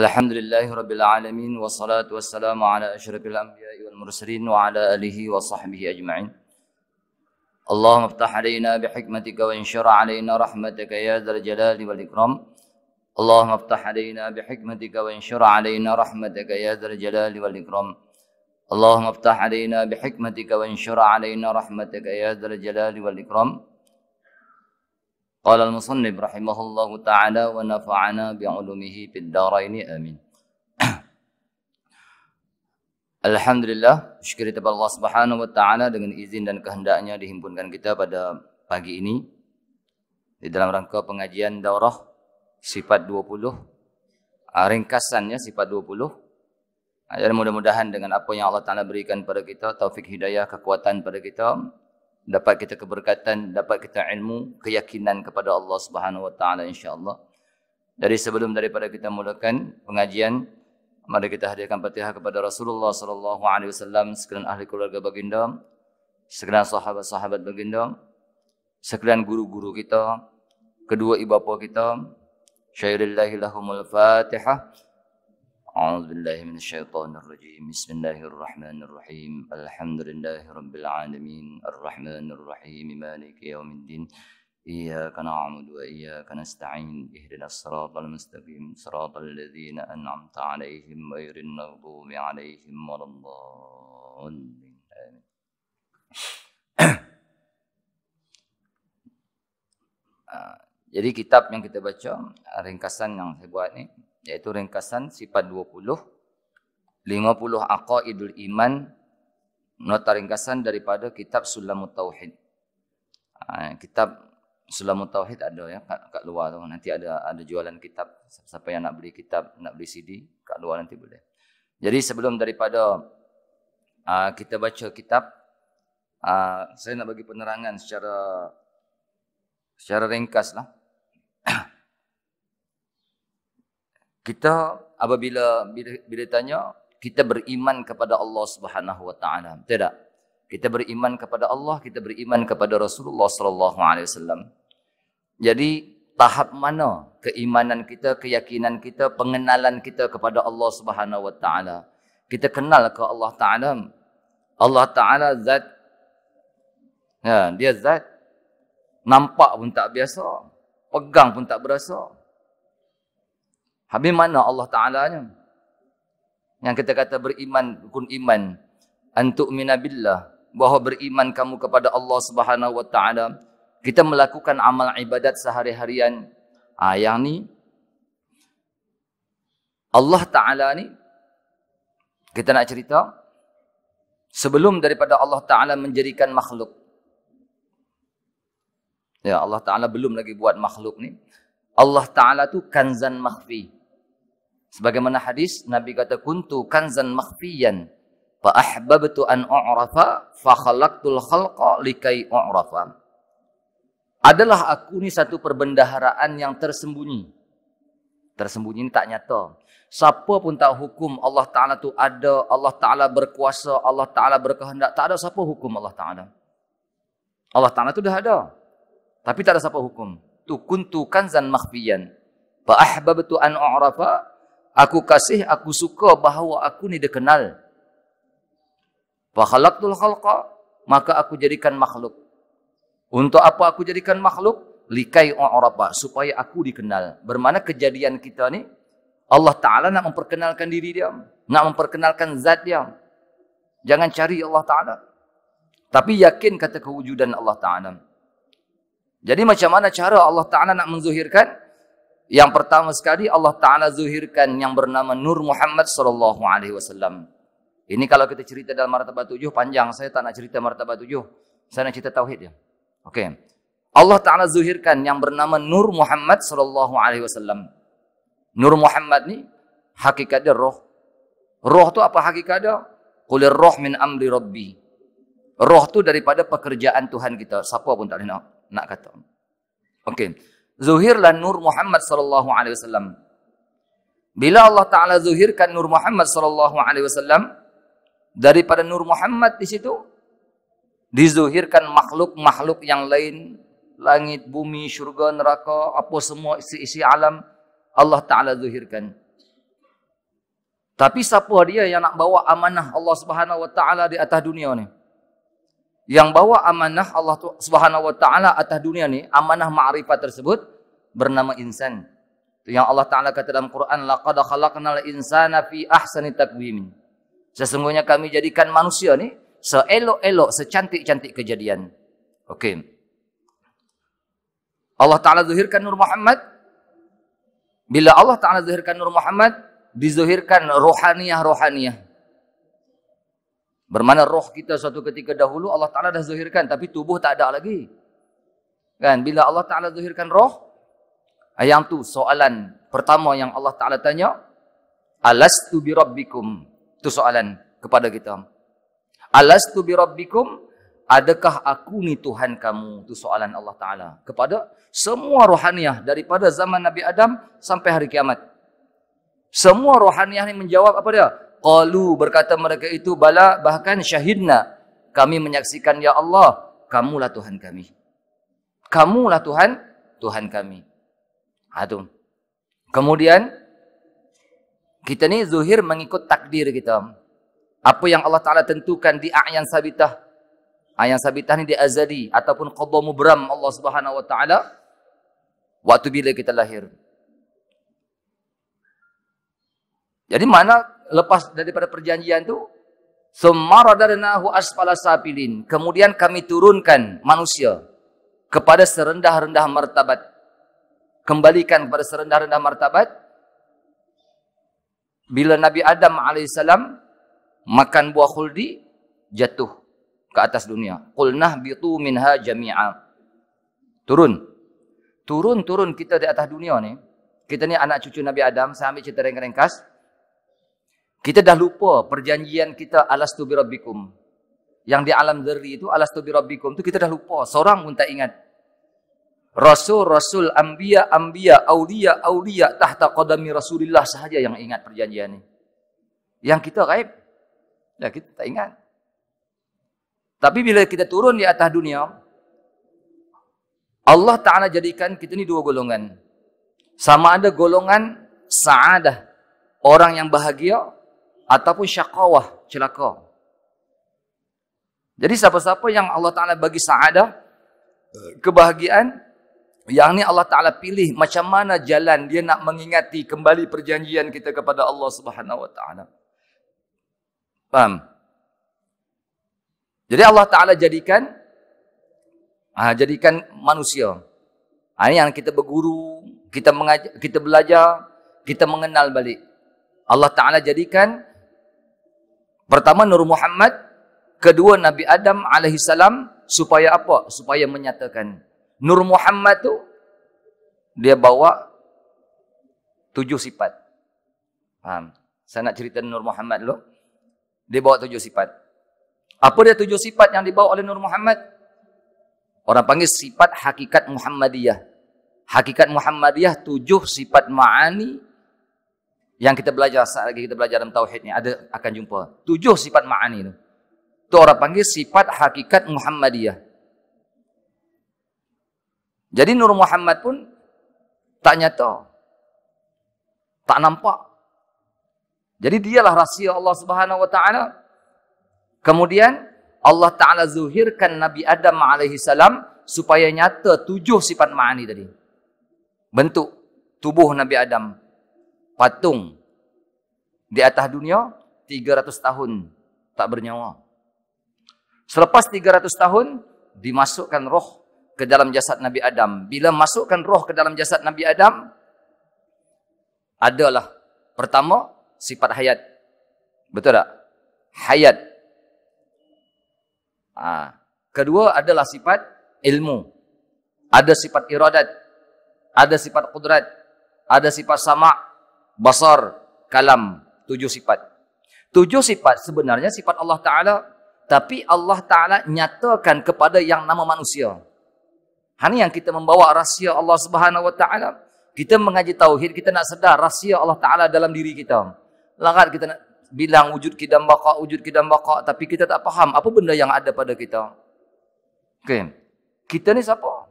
الحمد لله رب العالمين والصلاة والسلام على أشرف الأنبياء والمرسلين وعلى آله وصحبه أجمعين اللهم افتح علينا بحكمتك وانشر علينا رحمتك يا ذا الجلال والإكرام اللهم افتح علينا بحكمتك وانشر علينا رحمتك يا ذا الجلال والإكرام اللهم افتح علينا بحكمتك وانشر علينا رحمتك يا ذا الجلال والإكرام Qala al-musannib rahimahullahu ta'ala wa nafa'ana bi'ulumihi fid daraini amin. Alhamdulillah, syukur kita kepada Allah Subhanahu wa taala dengan izin dan kehendaknya dihimpunkan kita pada pagi ini di dalam rangka pengajian daurah sifat 20 ah, ringkasannya sifat 20 ah, dan mudah-mudahan dengan apa yang Allah Ta'ala berikan kepada kita, taufik hidayah, kekuatan kepada kita, dapat kita keberkatan, dapat kita ilmu, keyakinan kepada Allah Subhanahu wa taala Insya Allah. Dari sebelum daripada kita mulakan pengajian, mari kita hadirkan Fatihah kepada Rasulullah sallallahu alaihi wasallam, sekalian ahli keluarga baginda, sekalian sahabat-sahabat baginda, sekalian guru-guru kita, kedua ibu bapa kita. Syairillahi lahumul Fatihah. أعوذ بالله من الشيطان الرجيم بسم الله الرحمن الرحيم الحمد لله رب العالمين الرحمن الرحيم مالك يوم الدين إياك نعبد وإياك نستعين اهدنا الصراط المستقيم صراط الذين أنعمت عليهم غير المغضوب عليهم ولا الضالين آمين آه، Jadi kitab yang kita baca, ringkasan yang saya buat ni Yaitu ringkasan sifat 20 50 aqaidul iman nota ringkasan daripada kitab sulamut tauhid ha, kitab sulamut tauhid ada ya kat, kat luar tu nanti ada ada jualan kitab siapa yang nak beli kitab nak beli CD kat luar nanti boleh jadi sebelum daripada uh, kita baca kitab uh, saya nak bagi penerangan secara secara ringkaslah kita apabila bila, bila tanya kita beriman kepada Allah Subhanahu wa taala betul tak kita beriman kepada Allah kita beriman kepada Rasulullah sallallahu alaihi wasallam jadi tahap mana keimanan kita keyakinan kita pengenalan kita kepada Allah Subhanahu wa taala kita kenal ke Allah taala Allah taala zat ya dia zat nampak pun tak biasa pegang pun tak berasa Habis mana Allah Ta'ala nya? Yang kita kata beriman kun iman antuk minabillah bahawa beriman kamu kepada Allah Subhanahu Wa Ta'ala kita melakukan amal ibadat sehari-harian. Ha, yang ni Allah Ta'ala ni kita nak cerita sebelum daripada Allah Ta'ala menjadikan makhluk Ya Allah Ta'ala belum lagi buat makhluk ni. Allah Ta'ala tu kanzan makhfi. Sebagaimana hadis Nabi kata kuntu kanzan makhfiyan fa ahbabtu an u'rafa fa khalaqtul khalqa likai u'rafa. Adalah aku ini satu perbendaharaan yang tersembunyi. Tersembunyi ni tak nyata. Siapa pun tak hukum Allah Ta'ala tu ada, Allah Ta'ala berkuasa, Allah Ta'ala berkehendak. Tak ada siapa hukum Allah Ta'ala. Allah Ta'ala tu dah ada. Tapi tak ada siapa hukum. Tu kuntu kanzan makhfiyan. Fa ahbabtu an u'rafa aku kasih, aku suka bahawa aku ni dikenal. Fakhalaqtul khalqa, maka aku jadikan makhluk. Untuk apa aku jadikan makhluk? Likai u'rabah, supaya aku dikenal. Bermana kejadian kita ni, Allah Ta'ala nak memperkenalkan diri dia. Nak memperkenalkan zat dia. Jangan cari Allah Ta'ala. Tapi yakin kata kewujudan Allah Ta'ala. Jadi macam mana cara Allah Ta'ala nak menzuhirkan? Yang pertama sekali Allah Taala zuhirkan yang bernama Nur Muhammad sallallahu alaihi wasallam. Ini kalau kita cerita dalam martabat tujuh panjang, saya tak nak cerita martabat tujuh. Saya nak cerita tauhid ya. Okey. Allah Taala zuhirkan yang bernama Nur Muhammad sallallahu alaihi wasallam. Nur Muhammad ni hakikat dia roh. Roh tu apa hakikat dia? Qul roh min amri rabbi. Roh tu daripada pekerjaan Tuhan kita. Siapa pun tak boleh nak, nak kata. Okey zuhirlah nur Muhammad sallallahu alaihi wasallam. Bila Allah Taala zuhirkan nur Muhammad sallallahu alaihi wasallam daripada nur Muhammad di situ dizuhirkan makhluk-makhluk yang lain langit, bumi, syurga, neraka, apa semua isi-isi alam Allah Taala zuhirkan. Tapi siapa dia yang nak bawa amanah Allah Subhanahu Wa Taala di atas dunia ni? yang bawa amanah Allah Subhanahu wa taala atas dunia ni amanah ma'rifat tersebut bernama insan itu yang Allah taala kata dalam Quran laqad khalaqnal insana fi ahsani taqwim sesungguhnya kami jadikan manusia ni seelok-elok secantik-cantik kejadian okey Allah taala zahirkan nur Muhammad bila Allah taala zahirkan nur Muhammad dizahirkan rohaniah-rohaniah rohaniah rohaniah Bermana roh kita suatu ketika dahulu Allah Ta'ala dah zahirkan tapi tubuh tak ada lagi. Kan? Bila Allah Ta'ala zahirkan roh, yang tu soalan pertama yang Allah Ta'ala tanya, Alastu bi rabbikum? Tu soalan kepada kita. Alastu bi rabbikum? Adakah aku ni Tuhan kamu? Tu soalan Allah Ta'ala. Kepada semua rohaniah daripada zaman Nabi Adam sampai hari kiamat. Semua rohaniah ni menjawab apa dia? Qalu berkata mereka itu bala bahkan syahidna. Kami menyaksikan ya Allah, kamulah Tuhan kami. Kamulah Tuhan, Tuhan kami. adum ha, Kemudian, kita ni zuhir mengikut takdir kita. Apa yang Allah Ta'ala tentukan di A'yan Sabitah. A'yan Sabitah ni di Azadi. Ataupun Qadha Mubram Allah Subhanahu Wa Ta'ala. Waktu bila kita lahir. Jadi mana lepas daripada perjanjian itu? Semaradarnahu asfala sabilin. Kemudian kami turunkan manusia kepada serendah-rendah martabat. Kembalikan kepada serendah-rendah martabat. Bila Nabi Adam AS makan buah khuldi, jatuh ke atas dunia. Qulnah bitu minha jami'a. Turun. Turun-turun kita di atas dunia ni. Kita ni anak cucu Nabi Adam. Saya ambil cerita ringkas. Ring kita dah lupa perjanjian kita alastu birabbikum. Yang di alam dzarri itu alastu birabbikum tu kita dah lupa, seorang pun tak ingat. Rasul-rasul anbiya anbiya aulia aulia tahta qadami Rasulillah sahaja yang ingat perjanjian ini. Yang kita gaib. Ya kita tak ingat. Tapi bila kita turun di atas dunia, Allah Ta'ala jadikan kita ni dua golongan. Sama ada golongan sa'adah. Orang yang bahagia, ataupun syakawah, celaka. Jadi siapa-siapa yang Allah Ta'ala bagi saadah, kebahagiaan, yang ni Allah Ta'ala pilih macam mana jalan dia nak mengingati kembali perjanjian kita kepada Allah Subhanahu Wa Ta'ala. Faham? Jadi Allah Ta'ala jadikan ha, jadikan manusia. Ha, ini yang kita berguru, kita mengajar, kita belajar, kita mengenal balik. Allah Ta'ala jadikan Pertama Nur Muhammad, kedua Nabi Adam alaihi salam supaya apa? Supaya menyatakan Nur Muhammad tu dia bawa tujuh sifat. Faham? Saya nak cerita Nur Muhammad dulu. Dia bawa tujuh sifat. Apa dia tujuh sifat yang dibawa oleh Nur Muhammad? Orang panggil sifat hakikat Muhammadiyah. Hakikat Muhammadiyah tujuh sifat ma'ani yang kita belajar saat lagi kita belajar dalam tauhid ni ada akan jumpa tujuh sifat ma'ani tu tu orang panggil sifat hakikat Muhammadiyah jadi Nur Muhammad pun tak nyata tak nampak jadi dialah rahsia Allah Subhanahu wa taala kemudian Allah taala zuhirkan Nabi Adam alaihi salam supaya nyata tujuh sifat ma'ani tadi bentuk tubuh Nabi Adam patung di atas dunia 300 tahun tak bernyawa. Selepas 300 tahun dimasukkan roh ke dalam jasad Nabi Adam. Bila masukkan roh ke dalam jasad Nabi Adam adalah pertama sifat hayat. Betul tak? Hayat. Ha. Kedua adalah sifat ilmu. Ada sifat iradat. Ada sifat kudrat. Ada sifat sama' basar, kalam, tujuh sifat. Tujuh sifat sebenarnya sifat Allah Ta'ala. Tapi Allah Ta'ala nyatakan kepada yang nama manusia. Ini ha, yang kita membawa rahsia Allah Subhanahu Wa Ta'ala. Kita mengaji tauhid, kita nak sedar rahsia Allah Ta'ala dalam diri kita. Langat kita nak bilang wujud kita baka, wujud kita baka. Tapi kita tak faham apa benda yang ada pada kita. Okay. Kita ni siapa?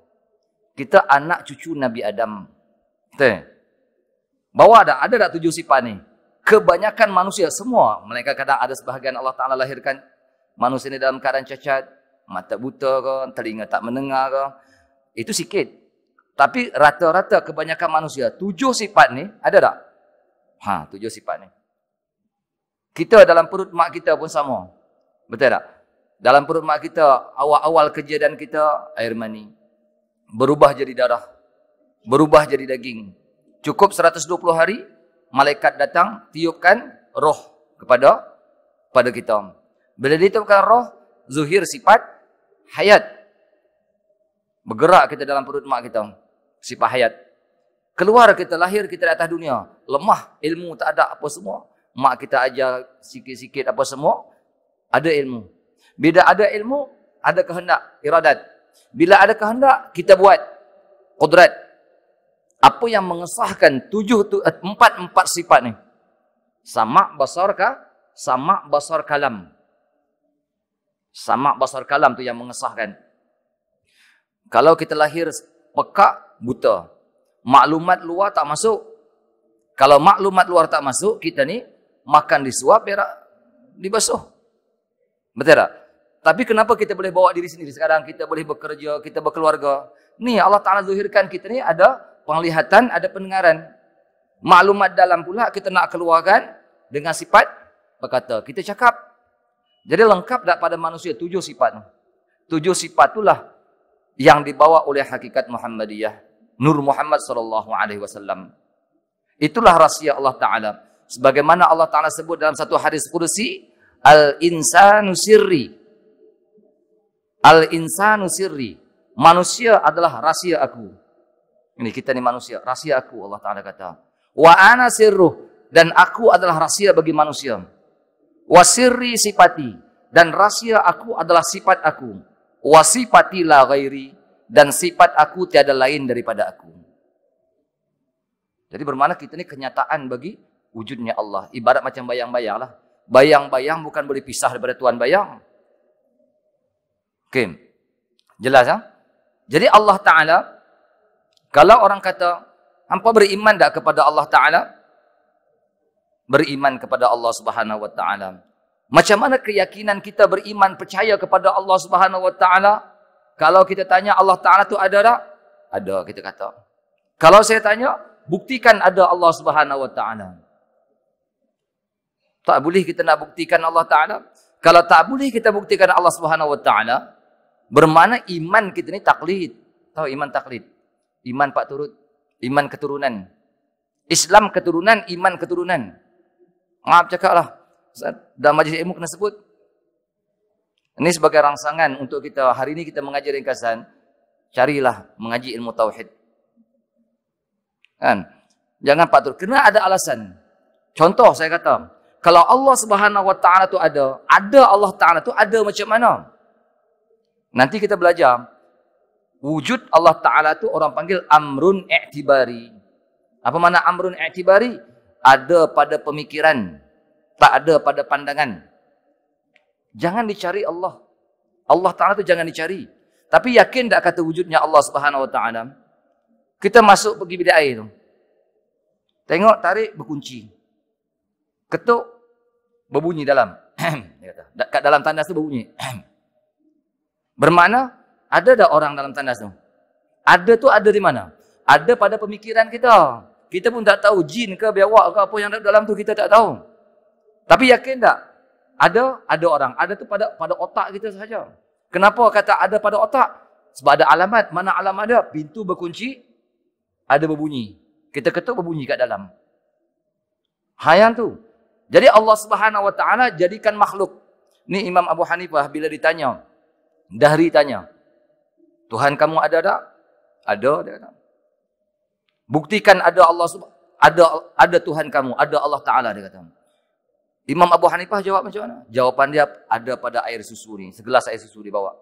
Kita anak cucu Nabi Adam. Okay. Bawa ada, ada tak tujuh sifat ni? Kebanyakan manusia semua, mereka kadang ada sebahagian Allah Ta'ala lahirkan manusia ni dalam keadaan cacat, mata buta ke, telinga tak mendengar ke, itu sikit. Tapi rata-rata kebanyakan manusia, tujuh sifat ni ada tak? Ha, tujuh sifat ni. Kita dalam perut mak kita pun sama. Betul tak? Dalam perut mak kita, awal-awal kejadian kita, air mani. Berubah jadi darah. Berubah jadi daging. Cukup 120 hari, malaikat datang tiupkan roh kepada pada kita. Bila ditiupkan roh, zuhir sifat hayat. Bergerak kita dalam perut mak kita. Sifat hayat. Keluar kita, lahir kita di atas dunia. Lemah, ilmu tak ada apa semua. Mak kita ajar sikit-sikit apa semua. Ada ilmu. Bila ada ilmu, ada kehendak, iradat. Bila ada kehendak, kita buat. Kudrat apa yang mengesahkan tujuh tu, eh, empat empat sifat ni? sama basar ka? Samak basar kalam. Samak basar kalam tu yang mengesahkan. Kalau kita lahir pekak, buta. Maklumat luar tak masuk. Kalau maklumat luar tak masuk, kita ni makan disuap, berak, dibasuh. Betul tak? Tapi kenapa kita boleh bawa diri sendiri? Sekarang kita boleh bekerja, kita berkeluarga. Ni Allah Ta'ala zuhirkan kita ni ada penglihatan, ada pendengaran. Maklumat dalam pula kita nak keluarkan dengan sifat berkata. Kita cakap. Jadi lengkap tak pada manusia tujuh sifat. Tujuh sifat itulah yang dibawa oleh hakikat Muhammadiyah. Nur Muhammad sallallahu alaihi wasallam. Itulah rahsia Allah Ta'ala. Sebagaimana Allah Ta'ala sebut dalam satu hadis kursi. Al-insanu sirri. Al-insanu sirri. Manusia adalah rahsia aku. Ini kita ni manusia. Rahsia aku Allah Ta'ala kata. Wa ana sirruh. Dan aku adalah rahsia bagi manusia. Wa sirri sifati. Dan rahsia aku adalah sifat aku. Wa sifati la ghairi. Dan sifat aku tiada lain daripada aku. Jadi bermakna kita ni kenyataan bagi wujudnya Allah. Ibarat macam bayang-bayang lah. Bayang-bayang bukan boleh pisah daripada Tuhan bayang. Okay. Jelas ya? Jadi Allah Ta'ala kalau orang kata, hampa beriman tak kepada Allah Ta'ala? Beriman kepada Allah Subhanahu Wa Ta'ala. Macam mana keyakinan kita beriman, percaya kepada Allah Subhanahu Wa Ta'ala? Kalau kita tanya Allah Ta'ala tu ada tak? Ada, kita kata. Kalau saya tanya, buktikan ada Allah Subhanahu Wa Ta'ala. Tak boleh kita nak buktikan Allah Ta'ala. Kalau tak boleh kita buktikan Allah Subhanahu Wa Ta'ala, bermana iman kita ni taklid. Tahu iman taklid iman pak turut iman keturunan Islam keturunan iman keturunan maaf cakaplah dalam majlis ilmu kena sebut ini sebagai rangsangan untuk kita hari ini kita mengajar ringkasan carilah mengaji ilmu tauhid kan jangan turut. kena ada alasan contoh saya kata kalau Allah Subhanahu Wa Taala tu ada ada Allah Taala tu ada macam mana nanti kita belajar wujud Allah Ta'ala itu orang panggil amrun i'tibari. Apa makna amrun i'tibari? Ada pada pemikiran, tak ada pada pandangan. Jangan dicari Allah. Allah Ta'ala itu jangan dicari. Tapi yakin tak kata wujudnya Allah Subhanahu Wa Ta'ala? Kita masuk pergi bidik air itu. Tengok tarik berkunci. Ketuk berbunyi dalam. Kat dalam tandas itu berbunyi. Bermakna ada tak orang dalam tandas tu? Ada tu ada di mana? Ada pada pemikiran kita. Kita pun tak tahu jin ke biawak ke apa yang ada dalam tu kita tak tahu. Tapi yakin tak? Ada, ada orang. Ada tu pada pada otak kita sahaja. Kenapa kata ada pada otak? Sebab ada alamat. Mana alam ada. Pintu berkunci, ada berbunyi. Kita ketuk berbunyi kat dalam. Hayang tu. Jadi Allah Subhanahu Wa Taala jadikan makhluk. Ni Imam Abu Hanifah bila ditanya, dahri tanya, Tuhan kamu ada tak? Ada dia kata. Buktikan ada Allah ada ada Tuhan kamu, ada Allah Taala dia kata. Imam Abu Hanifah jawab macam mana? Jawapan dia ada pada air susu ni, segelas air susu dibawa.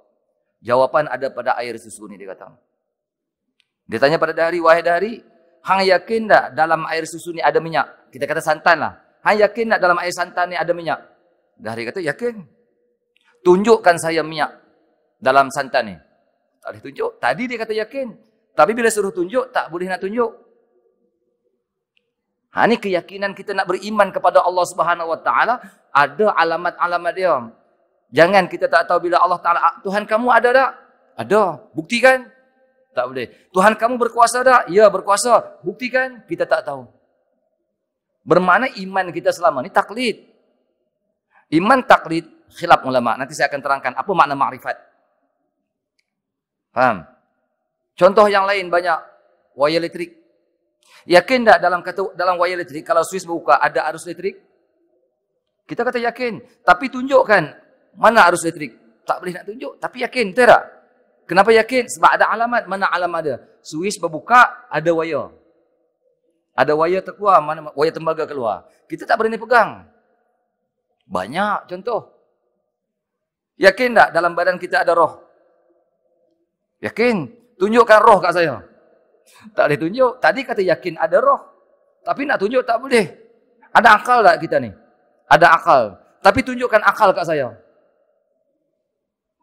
Jawapan ada pada air susu ni dia kata. Dia tanya pada dari wahai dari, hang yakin tak dalam air susu ni ada minyak? Kita kata santan lah. Hang yakin tak dalam air santan ni ada minyak? Dari kata yakin. Tunjukkan saya minyak dalam santan ni. Tak boleh tunjuk. Tadi dia kata yakin. Tapi bila suruh tunjuk, tak boleh nak tunjuk. Ha, ini keyakinan kita nak beriman kepada Allah Subhanahu Wa Taala ada alamat-alamat dia. Jangan kita tak tahu bila Allah Ta'ala, ah, Tuhan kamu ada tak? Ada. Buktikan? Tak boleh. Tuhan kamu berkuasa tak? Ya, berkuasa. Buktikan? Kita tak tahu. Bermakna iman kita selama ini taklid. Iman taklid khilaf ulama. Nanti saya akan terangkan apa makna makrifat. Paham? Contoh yang lain banyak. Wire elektrik. Yakin tak dalam kata dalam wire elektrik kalau Swiss buka ada arus elektrik? Kita kata yakin. Tapi tunjukkan mana arus elektrik. Tak boleh nak tunjuk. Tapi yakin. Betul tak? Kenapa yakin? Sebab ada alamat. Mana alamat ada? Swiss berbuka, ada wire. Ada wire terkeluar, mana wire tembaga keluar. Kita tak berani pegang. Banyak contoh. Yakin tak dalam badan kita ada roh? Yakin? Tunjukkan roh kat saya. Tak boleh tunjuk. Tadi kata yakin ada roh. Tapi nak tunjuk tak boleh. Ada akal tak kita ni? Ada akal. Tapi tunjukkan akal kat saya.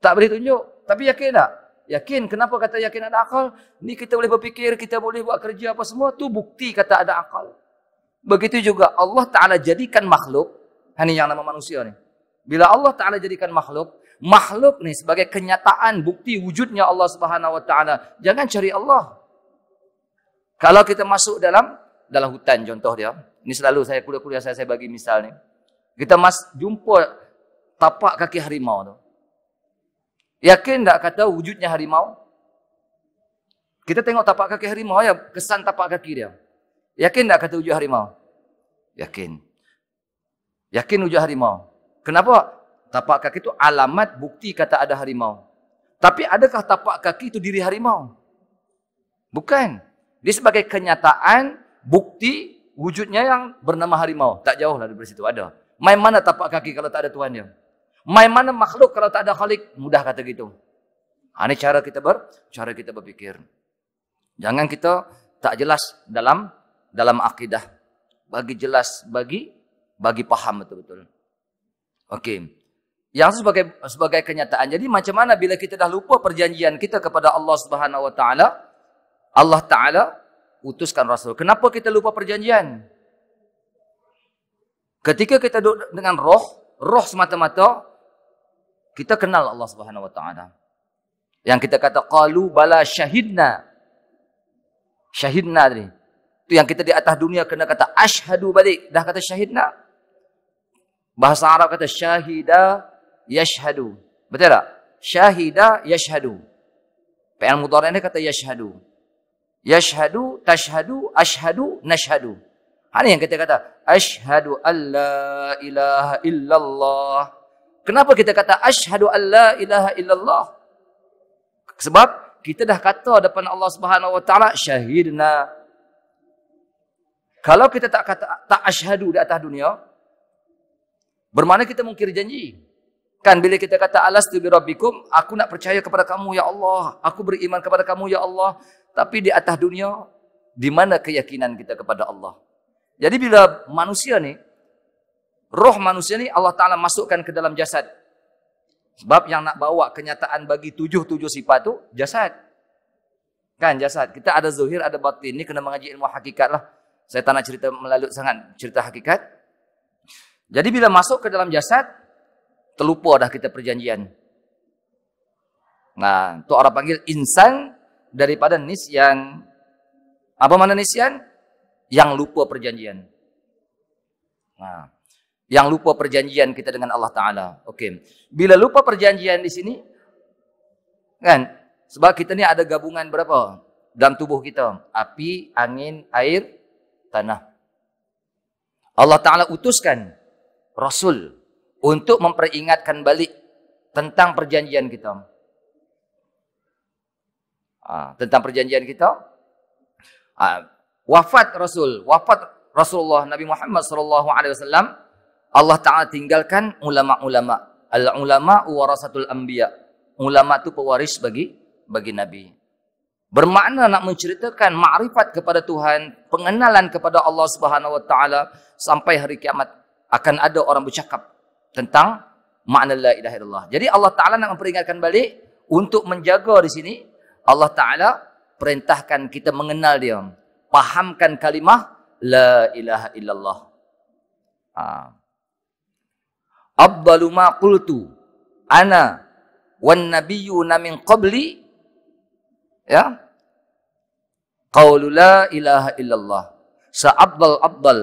Tak boleh tunjuk. Tapi yakin tak? Yakin. Kenapa kata yakin ada akal? Ni kita boleh berfikir, kita boleh buat kerja apa semua. tu bukti kata ada akal. Begitu juga Allah Ta'ala jadikan makhluk. Ini yang nama manusia ni. Bila Allah Ta'ala jadikan makhluk, makhluk ni sebagai kenyataan bukti wujudnya Allah Subhanahu wa taala. Jangan cari Allah. Kalau kita masuk dalam dalam hutan contoh dia. Ini selalu saya kuliah-kuliah saya saya bagi misal ni. Kita mas jumpa tapak kaki harimau tu. Yakin tak kata wujudnya harimau? Kita tengok tapak kaki harimau ya, kesan tapak kaki dia. Yakin tak kata wujud harimau? Yakin. Yakin wujud harimau. Kenapa? tapak kaki itu alamat bukti kata ada harimau. Tapi adakah tapak kaki itu diri harimau? Bukan. Dia sebagai kenyataan bukti wujudnya yang bernama harimau. Tak jauh lah dari situ ada. Main mana tapak kaki kalau tak ada Tuhan dia? Main mana makhluk kalau tak ada khalik? Mudah kata gitu. Ini ha, cara kita ber, cara kita berpikir. Jangan kita tak jelas dalam dalam akidah. Bagi jelas, bagi bagi paham betul-betul. Okey yang sebagai sebagai kenyataan. Jadi macam mana bila kita dah lupa perjanjian kita kepada Allah Subhanahu Wa Taala, Allah Taala utuskan Rasul. Kenapa kita lupa perjanjian? Ketika kita duduk dengan roh, roh semata-mata kita kenal Allah Subhanahu Wa Taala. Yang kita kata kalu bala syahidna. Syahidna tadi. Itu yang kita di atas dunia kena kata ashadu balik. Dah kata syahidna. Bahasa Arab kata syahidah yashhadu. Betul tak? Syahida yashhadu. PL mudara ini kata yashhadu. Yashhadu, tashhadu, ashhadu, nashhadu. Ini ha, yang kita kata. Ashhadu an la ilaha illallah. Kenapa kita kata ashhadu an la ilaha illallah? Sebab kita dah kata depan Allah Subhanahu wa syahidna. Kalau kita tak kata tak ashhadu di atas dunia, bermakna kita mungkir janji. Kan bila kita kata alas tu birabbikum, aku nak percaya kepada kamu ya Allah, aku beriman kepada kamu ya Allah. Tapi di atas dunia, di mana keyakinan kita kepada Allah? Jadi bila manusia ni, roh manusia ni Allah Ta'ala masukkan ke dalam jasad. Sebab yang nak bawa kenyataan bagi tujuh-tujuh sifat tu, jasad. Kan jasad. Kita ada zuhir, ada batin. Ini kena mengaji ilmu hakikat lah. Saya tak nak cerita melalut sangat cerita hakikat. Jadi bila masuk ke dalam jasad, terlupa dah kita perjanjian. Nah, tu orang panggil insan daripada nisyan. Apa mana nisyan? Yang lupa perjanjian. Nah, yang lupa perjanjian kita dengan Allah Taala. Okey. Bila lupa perjanjian di sini kan? Sebab kita ni ada gabungan berapa? Dalam tubuh kita, api, angin, air, tanah. Allah Taala utuskan rasul untuk memperingatkan balik tentang perjanjian kita. Ha, tentang perjanjian kita. Ha, wafat Rasul, wafat Rasulullah Nabi Muhammad sallallahu alaihi wasallam, Allah Taala tinggalkan ulama-ulama. Al-ulama warasatul anbiya. Ulama itu pewaris bagi bagi nabi. Bermakna nak menceritakan makrifat kepada Tuhan, pengenalan kepada Allah Subhanahu wa taala sampai hari kiamat akan ada orang bercakap tentang makna la ilaha illallah. Jadi Allah Taala nak memperingatkan balik untuk menjaga di sini Allah Taala perintahkan kita mengenal dia. pahamkan kalimah la ilaha illallah. Ha. Abdalu ma qultu ana wan nabiyyu min qabli ya qaulu la ilaha illallah. Sa'abdal abdal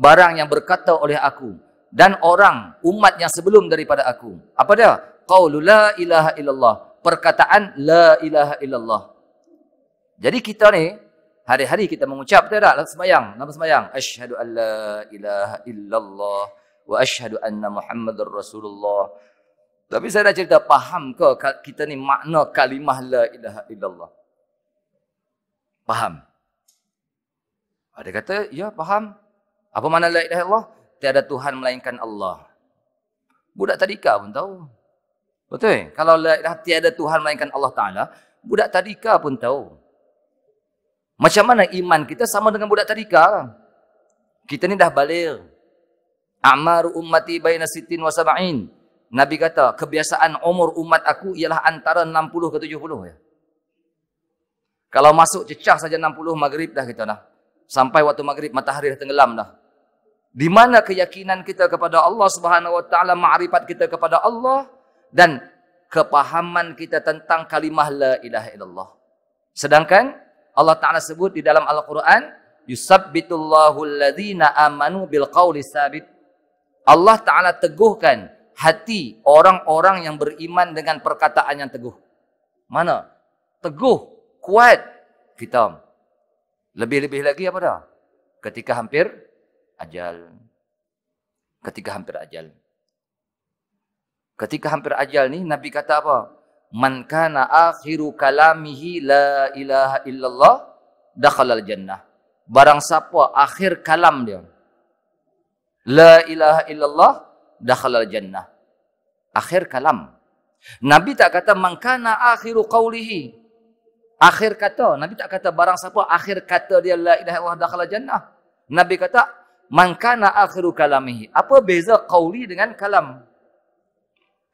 barang yang berkata oleh aku dan orang umat yang sebelum daripada aku. Apa dia? Qaulu la ilaha illallah. Perkataan la ilaha illallah. Jadi kita ni hari-hari kita mengucap betul tak dalam sembahyang, dalam sembahyang, asyhadu an ilaha illallah wa asyhadu anna muhammadar rasulullah. Tapi saya dah cerita faham ke kita ni makna kalimah la ilaha illallah. Faham? Ada kata, ya faham. Apa makna la ilaha illallah? tiada Tuhan melainkan Allah. Budak tadika pun tahu. Betul? Eh? Kalau tiada Tuhan melainkan Allah Ta'ala, budak tadika pun tahu. Macam mana iman kita sama dengan budak tadika? Kita ni dah balir. Amar ummati baina sitin wa sab'in. Nabi kata, kebiasaan umur umat aku ialah antara 60 ke 70. Ya. Kalau masuk cecah saja 60 maghrib dah kita dah. Sampai waktu maghrib matahari dah tenggelam dah di mana keyakinan kita kepada Allah Subhanahu wa taala makrifat kita kepada Allah dan kepahaman kita tentang kalimah la ilaha illallah sedangkan Allah taala sebut di dalam Al-Qur'an yusabbitullahu alladhina amanu bil qawli sabit Allah taala teguhkan hati orang-orang yang beriman dengan perkataan yang teguh mana teguh kuat kita lebih-lebih lagi apa dah ketika hampir ajal. Ketika hampir ajal. Ketika hampir ajal ni Nabi kata apa? Man kana akhiru kalamihi la ilaha illallah dakhalal jannah. Barang siapa akhir kalam dia la ilaha illallah dakhalal jannah. Akhir kalam. Nabi tak kata man kana akhiru qaulihi akhir kata. Nabi tak kata barang siapa akhir kata dia la ilaha illallah dakhalal jannah. Nabi kata Maka na akhiru kalamihi. Apa beza qauli dengan kalam?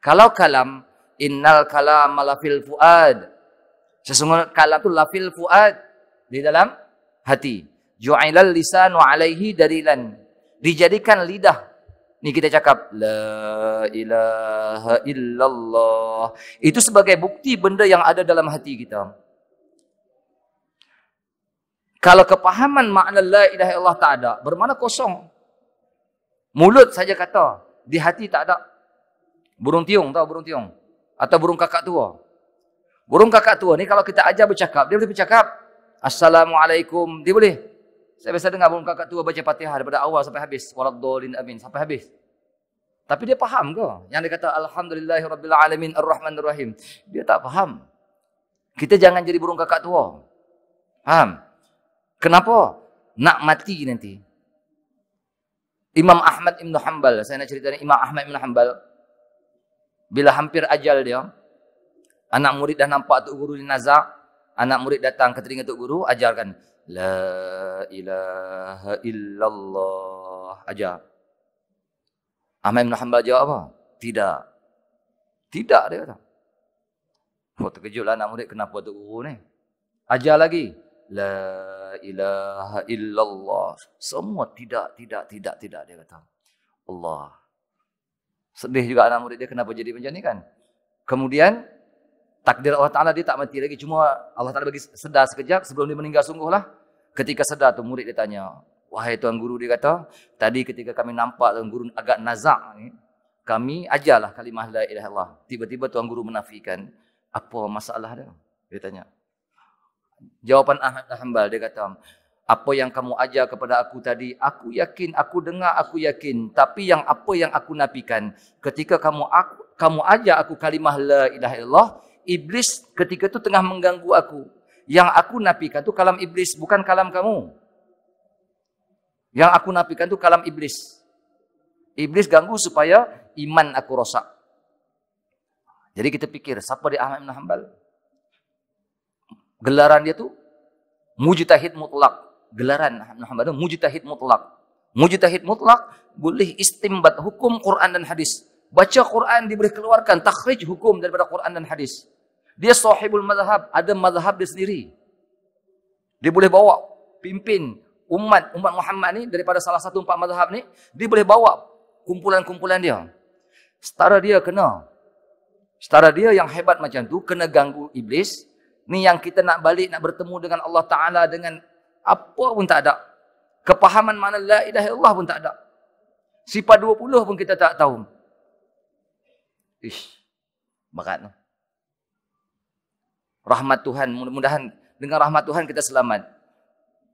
Kalau kalam, innal kalam lafil fuad. Sesungguhnya kalam itu lafil fuad di dalam hati. Ju'ilal lisanu alaihi darilan. Dijadikan lidah Ni kita cakap la ilaha illallah. Itu sebagai bukti benda yang ada dalam hati kita. Kalau kepahaman makna la ilaha illallah tak ada, bermana kosong. Mulut saja kata, di hati tak ada. Burung tiung tahu burung tiung atau burung kakak tua. Burung kakak tua ni kalau kita ajar bercakap, dia boleh bercakap. Assalamualaikum, dia boleh. Saya biasa dengar burung kakak tua baca Fatihah daripada awal sampai habis. Waladdallin amin sampai habis. Tapi dia faham ke? Yang dia kata alhamdulillahirabbil alamin Ar-Rahman, Ar-Rahim Dia tak faham. Kita jangan jadi burung kakak tua. Faham? Kenapa? Nak mati nanti. Imam Ahmad Ibn Hanbal, saya nak cerita Imam Ahmad Ibn Hanbal, bila hampir ajal dia, anak murid dah nampak Tok Guru di Nazak, anak murid datang ke telinga Tok Guru, ajarkan, La ilaha illallah, ajar. Ahmad Ibn Hanbal jawab apa? Tidak. Tidak dia Oh, terkejutlah anak murid, kenapa Tok Guru ni? Ajar lagi. La ilaha illallah. Semua tidak, tidak, tidak, tidak dia kata. Allah. Sedih juga anak murid dia kenapa jadi macam ni kan. Kemudian takdir Allah Ta'ala dia tak mati lagi. Cuma Allah Ta'ala bagi sedar sekejap sebelum dia meninggal sungguh lah. Ketika sedar tu murid dia tanya. Wahai Tuan Guru dia kata. Tadi ketika kami nampak Tuan Guru agak nazak ni. Kami ajarlah kalimah la ilaha illallah. Tiba-tiba Tuan Guru menafikan. Apa masalah dia? Dia tanya. Jawapan Ahmad Hanbal dia kata, apa yang kamu ajar kepada aku tadi, aku yakin, aku dengar, aku yakin. Tapi yang apa yang aku napikan, ketika kamu aku, kamu ajar aku kalimah la ilaha illallah, iblis ketika itu tengah mengganggu aku. Yang aku napikan itu kalam iblis, bukan kalam kamu. Yang aku napikan itu kalam iblis. Iblis ganggu supaya iman aku rosak. Jadi kita pikir, siapa dia Ahmad al Hanbal? gelaran dia tu mujtahid mutlak gelaran Nabi Muhammad mujtahid mutlak mujtahid mutlak boleh istimbat hukum Quran dan hadis baca Quran diberi keluarkan takhrij hukum daripada Quran dan hadis dia sahibul mazhab ada mazhab dia sendiri dia boleh bawa pimpin umat umat Muhammad ni daripada salah satu empat mazhab ni dia boleh bawa kumpulan-kumpulan dia setara dia kena setara dia yang hebat macam tu kena ganggu iblis Ni yang kita nak balik nak bertemu dengan Allah Taala dengan apa pun tak ada. Kepahaman mana la ilaha illallah pun tak ada. Sifat 20 pun kita tak tahu. Ish. Berat tu. Rahmat Tuhan mudah-mudahan dengan rahmat Tuhan kita selamat.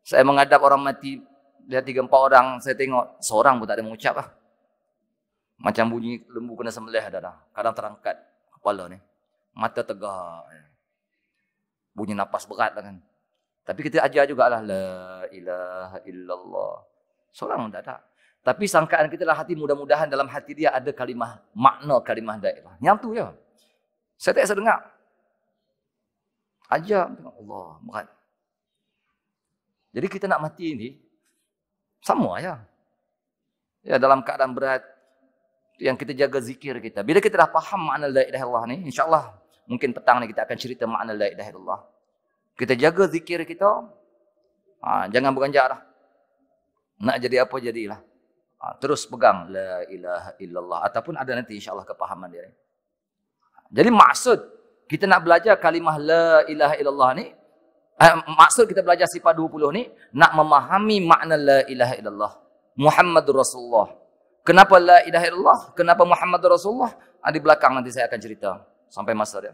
Saya menghadap orang mati dia tiga empat orang saya tengok seorang pun tak ada mengucap lah. Macam bunyi lembu kena sembelih ada dah. Kadang terangkat kepala ni. Mata tegak bunyi nafas berat lah kan. Tapi kita ajar jugalah la ilaha illallah. Seorang tak ada. Tapi sangkaan kita lah hati mudah-mudahan dalam hati dia ada kalimah makna kalimah daerah. Yang tu je. Ya. Saya tak sedengar. Ajar tengok Allah berat. Jadi kita nak mati ni sama ya. Ya dalam keadaan berat yang kita jaga zikir kita. Bila kita dah faham makna la ilaha illallah ni, insyaallah mungkin petang ni kita akan cerita makna la ilaha illallah. Kita jaga zikir kita. Ha, jangan beranjak lah. Nak jadi apa jadilah. Ha, terus pegang la ilaha illallah ataupun ada nanti insyaallah kepahaman dia. Jadi maksud kita nak belajar kalimah la ilaha illallah ni eh, maksud kita belajar sifat 20 ni nak memahami makna la ilaha illallah Muhammadur Rasulullah. Kenapa la ilaha illallah? Kenapa Muhammad Rasulullah? Ha, di belakang nanti saya akan cerita sampai masa dia.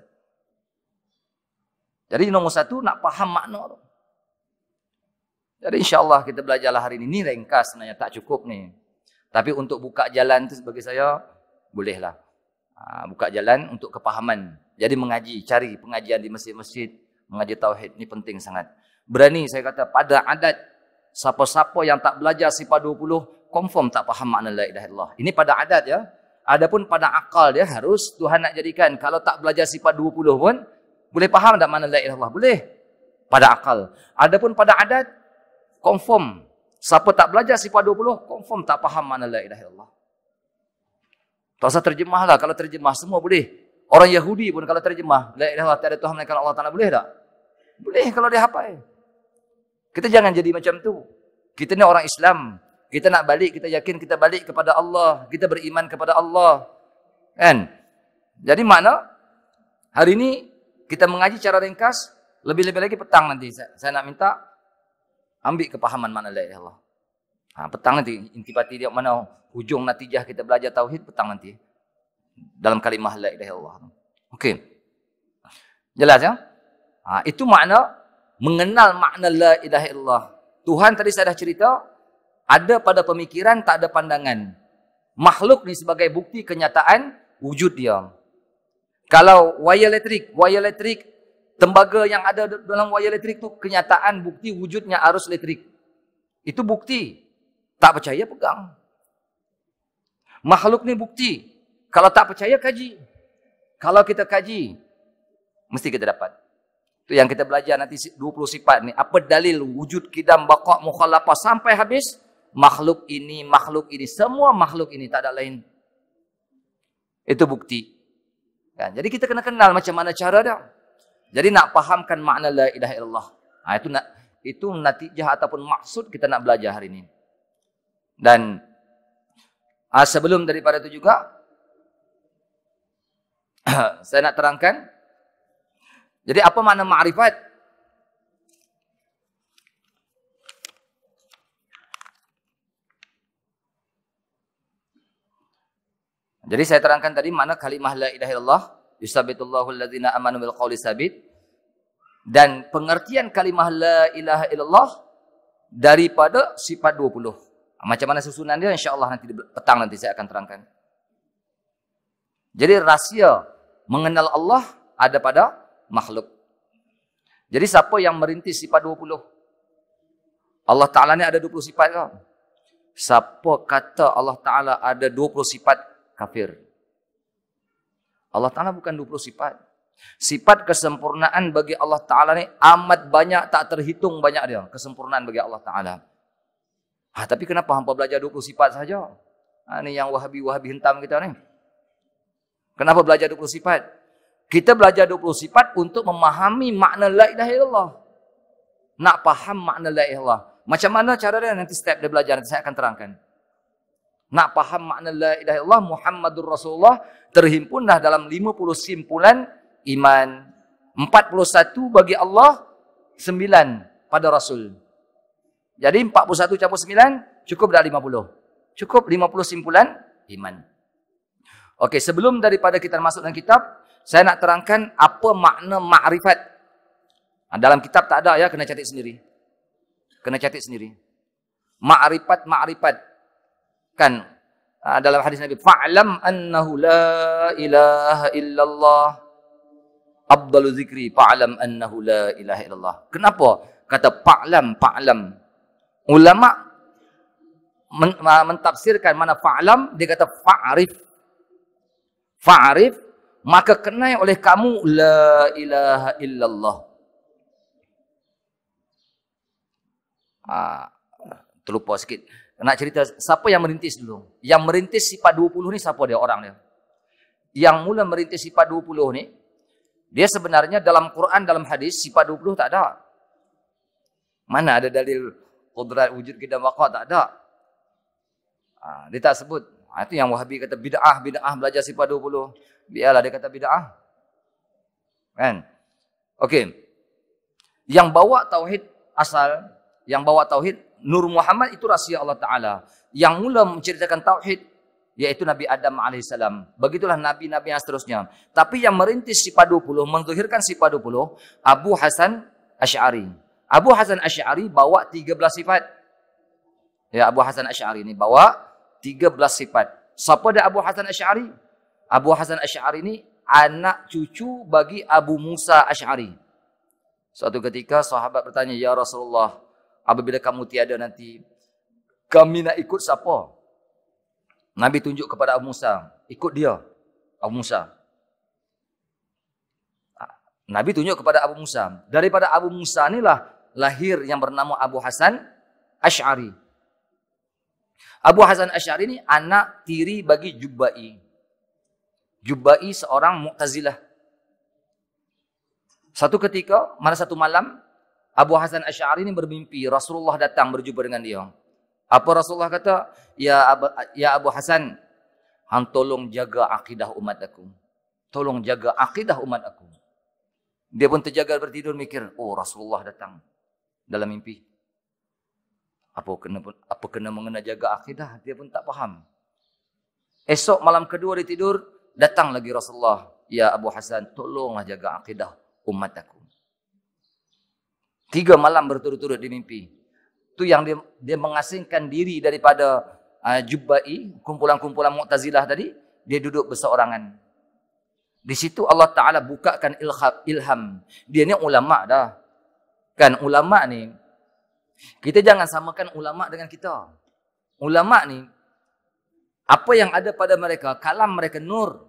Jadi nomor satu nak paham makna tu. Jadi insyaAllah kita belajarlah hari ini. Ini ringkas sebenarnya tak cukup ni. Tapi untuk buka jalan tu sebagai saya bolehlah. Ha, buka jalan untuk kepahaman. Jadi mengaji, cari pengajian di masjid-masjid. Mengaji Tauhid ni penting sangat. Berani saya kata pada adat siapa-siapa yang tak belajar sifat 20 confirm tak faham makna la ilaha illallah. Ini pada adat ya. Adapun pada akal dia harus Tuhan nak jadikan. Kalau tak belajar sifat 20 pun, boleh faham tak mana la ilaha illallah? Boleh. Pada akal. Adapun pada adat, confirm. Siapa tak belajar sifat 20, confirm tak faham mana la ilaha illallah. Tak usah terjemah lah. Kalau terjemah, semua boleh. Orang Yahudi pun kalau terjemah, la ilaha illallah, tak Tuhan melainkan Allah Ta'ala, boleh tak? Boleh kalau dia hafal. Kita jangan jadi macam tu. Kita ni orang Islam. Kita nak balik, kita yakin kita balik kepada Allah. Kita beriman kepada Allah. Kan? Jadi makna, hari ini kita mengaji cara ringkas, lebih-lebih lagi petang nanti. Saya, saya nak minta, ambil kepahaman mana la ilaha ya Allah. Ha, petang nanti, intipati dia mana hujung natijah kita belajar tauhid, petang nanti. Dalam kalimah la ilaha Allah. Okey. Jelas ya? Ha, itu makna, mengenal makna la ilaha illallah. Tuhan tadi saya dah cerita, ada pada pemikiran tak ada pandangan makhluk ni sebagai bukti kenyataan wujud dia kalau wayar elektrik wayar elektrik tembaga yang ada dalam wayar elektrik tu kenyataan bukti wujudnya arus elektrik itu bukti tak percaya pegang makhluk ni bukti kalau tak percaya kaji kalau kita kaji mesti kita dapat itu yang kita belajar nanti 20 sifat ni apa dalil wujud kidam baqa mukhallafa sampai habis makhluk ini, makhluk ini, semua makhluk ini tak ada lain. Itu bukti. Kan? Jadi kita kena kenal macam mana cara dia. Jadi nak fahamkan makna la ilaha illallah. Ha, itu nak itu natijah ataupun maksud kita nak belajar hari ini. Dan ha, sebelum daripada itu juga saya nak terangkan jadi apa makna makrifat? Jadi saya terangkan tadi mana kalimah la ilaha illallah yusabbitullahu alladhina amanu bil qawli sabit dan pengertian kalimah la ilaha illallah daripada sifat 20. Ah, macam mana susunan dia insyaallah nanti petang nanti saya akan terangkan. Jadi rahsia mengenal Allah ada pada makhluk. Jadi siapa yang merintis sifat 20? Allah Taala ni ada 20 sifat ke? Siapa kata Allah Taala ada 20 sifat kafir. Allah Ta'ala bukan 20 sifat. Sifat kesempurnaan bagi Allah Ta'ala ini amat banyak, tak terhitung banyak dia. Kesempurnaan bagi Allah Ta'ala. Ha, tapi kenapa hampa belajar 20 sifat saja? Ha, ini yang wahabi-wahabi hentam kita ni. Kenapa belajar 20 sifat? Kita belajar 20 sifat untuk memahami makna la ilaha illallah. Nak faham makna la ilaha illallah. Macam mana cara dia nanti step dia belajar nanti saya akan terangkan. Nak paham makna la ilaha illallah Muhammadur Rasulullah terhimpunlah dalam 50 simpulan iman. 41 bagi Allah, 9 pada Rasul. Jadi 41 campur 9 cukup dah 50. Cukup 50 simpulan iman. Okey, sebelum daripada kita masuk dalam kitab, saya nak terangkan apa makna makrifat. Ha, dalam kitab tak ada ya, kena catat sendiri. Kena catat sendiri. Makrifat, makrifat kan uh, dalam hadis Nabi fa'lam annahu la ilaha illallah afdalu zikri fa'lam annahu la ilaha illallah kenapa kata fa'lam fa'lam ulama men, ah, mentafsirkan mana fa'lam dia kata fa'rif fa'rif maka kenai oleh kamu la ilaha illallah uh, terlupa sikit nak cerita siapa yang merintis dulu? Yang merintis sifat 20 ni siapa dia orang dia? Yang mula merintis sifat 20 ni dia sebenarnya dalam Quran dalam hadis sifat 20 tak ada. Mana ada dalil kudrat wujud kita waqa tak ada. Ha, dia tak sebut. Ha, itu yang Wahabi kata bid'ah bid'ah belajar sifat 20. Biarlah dia kata bid'ah. Kan? Okey. Yang bawa tauhid asal yang bawa tauhid Nur Muhammad itu rahsia Allah Taala. Yang mula menceritakan tauhid yaitu Nabi Adam as. Begitulah nabi-nabi yang seterusnya. Tapi yang merintis si 20, menzahirkan si puluh, Abu Hasan Asy'ari. Abu Hasan Asy'ari bawa 13 sifat. Ya Abu Hasan Asy'ari ini bawa 13 sifat. Siapa dia Abu Hasan Asy'ari? Abu Hasan Asy'ari ini anak cucu bagi Abu Musa Asy'ari. Suatu ketika sahabat bertanya, "Ya Rasulullah, apabila kamu tiada nanti kami nak ikut siapa Nabi tunjuk kepada Abu Musa ikut dia Abu Musa ah, Nabi tunjuk kepada Abu Musa daripada Abu Musa inilah lahir yang bernama Abu Hasan Ash'ari Abu Hasan Ash'ari ini anak tiri bagi Jubai Jubai seorang Mu'tazilah satu ketika, mana satu malam, Abu Hasan Asy'ari ini bermimpi Rasulullah datang berjumpa dengan dia. Apa Rasulullah kata? Ya Abu, ya Abu Hasan, hang tolong jaga akidah umat aku. Tolong jaga akidah umat aku. Dia pun terjaga bertidur mikir, oh Rasulullah datang dalam mimpi. Apa kena apa kena mengena jaga akidah? Dia pun tak faham. Esok malam kedua dia tidur, datang lagi Rasulullah. Ya Abu Hasan, tolonglah jaga akidah umat aku. Tiga malam berturut-turut di mimpi. Itu yang dia, dia mengasingkan diri daripada uh, Jubai, kumpulan-kumpulan Mu'tazilah tadi. Dia duduk berseorangan. Di situ Allah Ta'ala bukakan ilham. Dia ni ulama' dah. Kan ulama' ni, kita jangan samakan ulama' dengan kita. Ulama' ni, apa yang ada pada mereka, kalam mereka nur.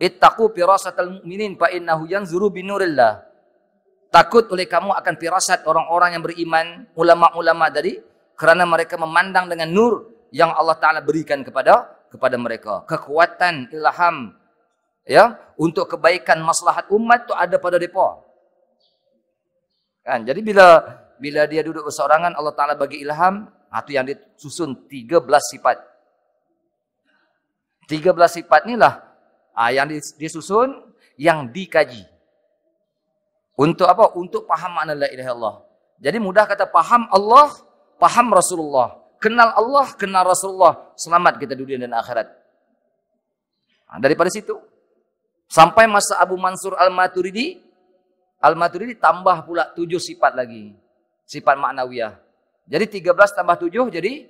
Ittaqu pirasatal mu'minin fa innahu yanzuru binurillah takut oleh kamu akan pirasat orang-orang yang beriman, ulama-ulama dari kerana mereka memandang dengan nur yang Allah Taala berikan kepada kepada mereka. Kekuatan ilham ya untuk kebaikan maslahat umat tu ada pada depa. Kan? Jadi bila bila dia duduk bersorangan Allah Taala bagi ilham, itu ha, yang disusun 13 sifat. 13 sifat inilah ah ha, yang disusun yang dikaji. Untuk apa? Untuk paham makna la ilaha illallah. Jadi mudah kata paham Allah, paham Rasulullah. Kenal Allah, kenal Rasulullah. Selamat kita dunia dan akhirat. Nah, ha, daripada situ. Sampai masa Abu Mansur Al-Maturidi. Al-Maturidi tambah pula tujuh sifat lagi. Sifat maknawiyah. Jadi tiga belas tambah tujuh jadi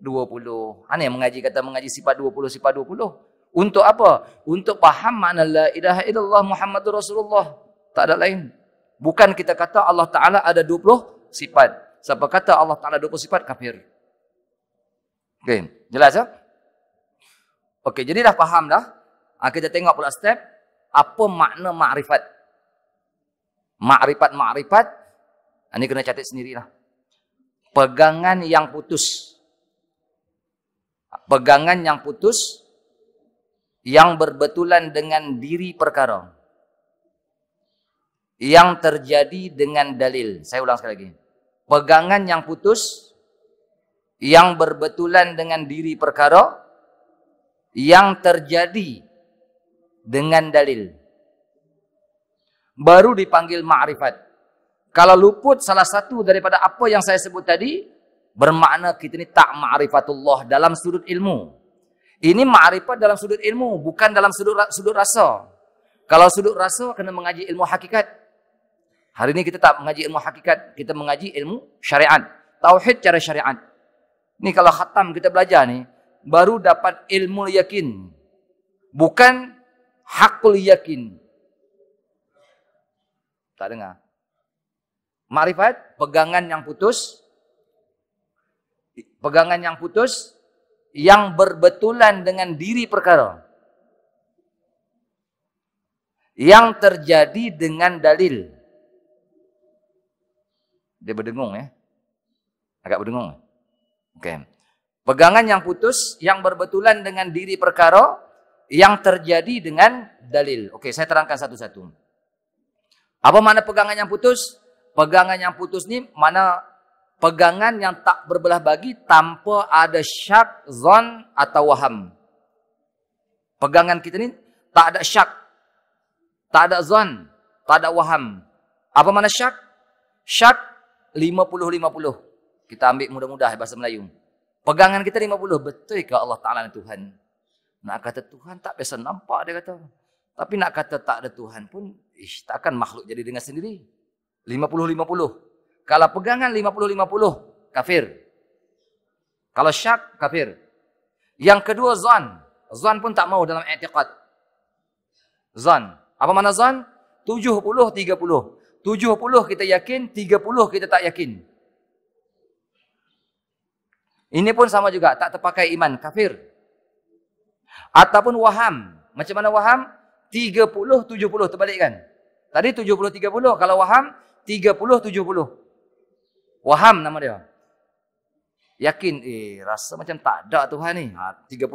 dua puluh. Aneh mengaji kata mengaji sifat dua puluh, sifat dua puluh. Untuk apa? Untuk faham makna la ilaha illallah Muhammadur Rasulullah. Tak ada lain. Bukan kita kata Allah Ta'ala ada 20 sifat. Siapa kata Allah Ta'ala 20 sifat, kafir. Okay, jelas ya? Okey, jadi dah faham dah. Ha, kita tengok pula step. Apa makna makrifat? Makrifat, makrifat. Ini ah, kena catat sendirilah. Pegangan yang putus. Pegangan yang putus yang berbetulan dengan diri perkara yang terjadi dengan dalil. Saya ulang sekali lagi. Pegangan yang putus, yang berbetulan dengan diri perkara, yang terjadi dengan dalil. Baru dipanggil ma'rifat. Kalau luput salah satu daripada apa yang saya sebut tadi, bermakna kita ini tak ma'rifatullah dalam sudut ilmu. Ini ma'rifat dalam sudut ilmu, bukan dalam sudut, sudut rasa. Kalau sudut rasa, kena mengaji ilmu hakikat. Hari ini kita tak mengaji ilmu hakikat, kita mengaji ilmu syariat. Tauhid cara syariat. Ini kalau khatam kita belajar ni, baru dapat ilmu yakin. Bukan hakul yakin. Tak dengar. Ma'rifat, pegangan yang putus. Pegangan yang putus. Yang berbetulan dengan diri perkara. Yang terjadi dengan dalil. Dalil dia berdengung ya. Agak berdengung. Okey. Pegangan yang putus yang berbetulan dengan diri perkara yang terjadi dengan dalil. Okey, saya terangkan satu-satu. Apa mana pegangan yang putus? Pegangan yang putus ni mana pegangan yang tak berbelah bagi tanpa ada syak, zon atau waham. Pegangan kita ni tak ada syak, tak ada zon, tak ada waham. Apa mana syak? Syak 50-50. Kita ambil mudah-mudah bahasa Melayu. Pegangan kita 50. Betul ke Allah Ta'ala ni Tuhan? Nak kata Tuhan tak biasa nampak dia kata. Tapi nak kata tak ada Tuhan pun, ish, takkan makhluk jadi dengan sendiri. 50-50. Kalau pegangan 50-50, kafir. Kalau syak, kafir. Yang kedua, zon. Zon pun tak mau dalam etiqat. Zon. Apa makna zon? 70-30. 70 kita yakin, 30 kita tak yakin. Ini pun sama juga, tak terpakai iman, kafir. Ataupun waham. Macam mana waham? 30-70 kan? Tadi 70-30, kalau waham, 30-70. Waham nama dia. Yakin, eh rasa macam tak ada Tuhan ni. Ha, 30.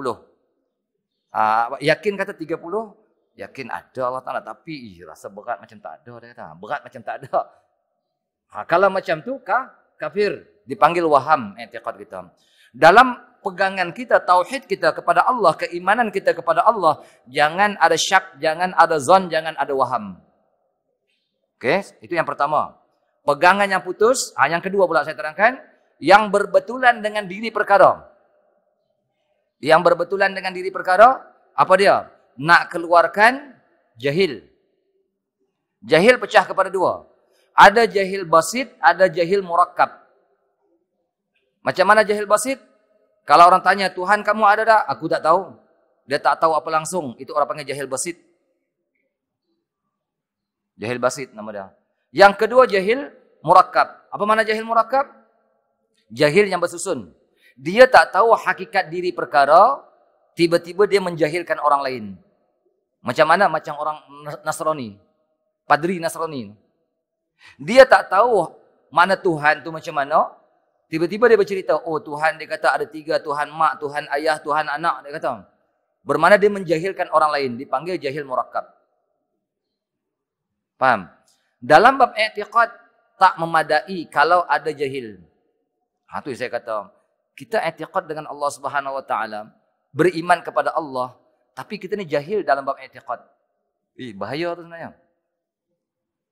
Ha, yakin kata yakin ada Allah Ta'ala. Tapi ih, rasa berat macam tak ada. Dia kata, berat macam tak ada. Ha, kalau macam tu, kah? kafir. Dipanggil waham, etiqat kita. Dalam pegangan kita, tauhid kita kepada Allah, keimanan kita kepada Allah, jangan ada syak, jangan ada zon, jangan ada waham. okay? itu yang pertama. Pegangan yang putus, ha, yang kedua pula saya terangkan, yang berbetulan dengan diri perkara. Yang berbetulan dengan diri perkara, apa dia? nak keluarkan jahil. Jahil pecah kepada dua. Ada jahil basit, ada jahil murakab. Macam mana jahil basit? Kalau orang tanya, Tuhan kamu ada tak? Aku tak tahu. Dia tak tahu apa langsung. Itu orang panggil jahil basit. Jahil basit nama dia. Yang kedua jahil murakab. Apa mana jahil murakab? Jahil yang bersusun. Dia tak tahu hakikat diri perkara, tiba-tiba dia menjahilkan orang lain. Macam mana? Macam orang Nasrani. Padri Nasrani. Dia tak tahu mana Tuhan tu macam mana. Tiba-tiba dia bercerita, oh Tuhan dia kata ada tiga, Tuhan mak, Tuhan ayah, Tuhan anak. Dia kata, bermana dia menjahilkan orang lain. Dipanggil jahil murakab. Faham? Dalam bab etiqat, tak memadai kalau ada jahil. Itu ha, saya kata. Kita etiqat dengan Allah Subhanahu Wa Taala beriman kepada Allah tapi kita ni jahil dalam bab i'tiqad. Eh, bahaya tu sebenarnya.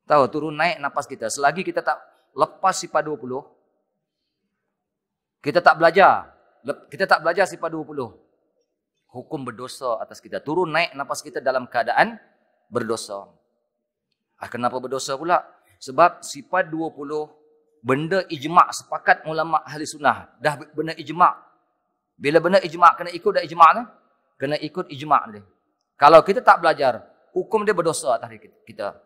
Tahu turun naik nafas kita. Selagi kita tak lepas sifat 20, kita tak belajar. Kita tak belajar sifat 20. Hukum berdosa atas kita. Turun naik nafas kita dalam keadaan berdosa. Ah, kenapa berdosa pula? Sebab sifat 20 benda ijma' sepakat ulama ahli sunnah. Dah benda ijma' Bila benda ijma' kena ikut dan ijma' ni, kena ikut ijma' ni. Kalau kita tak belajar, hukum dia berdosa atas kita.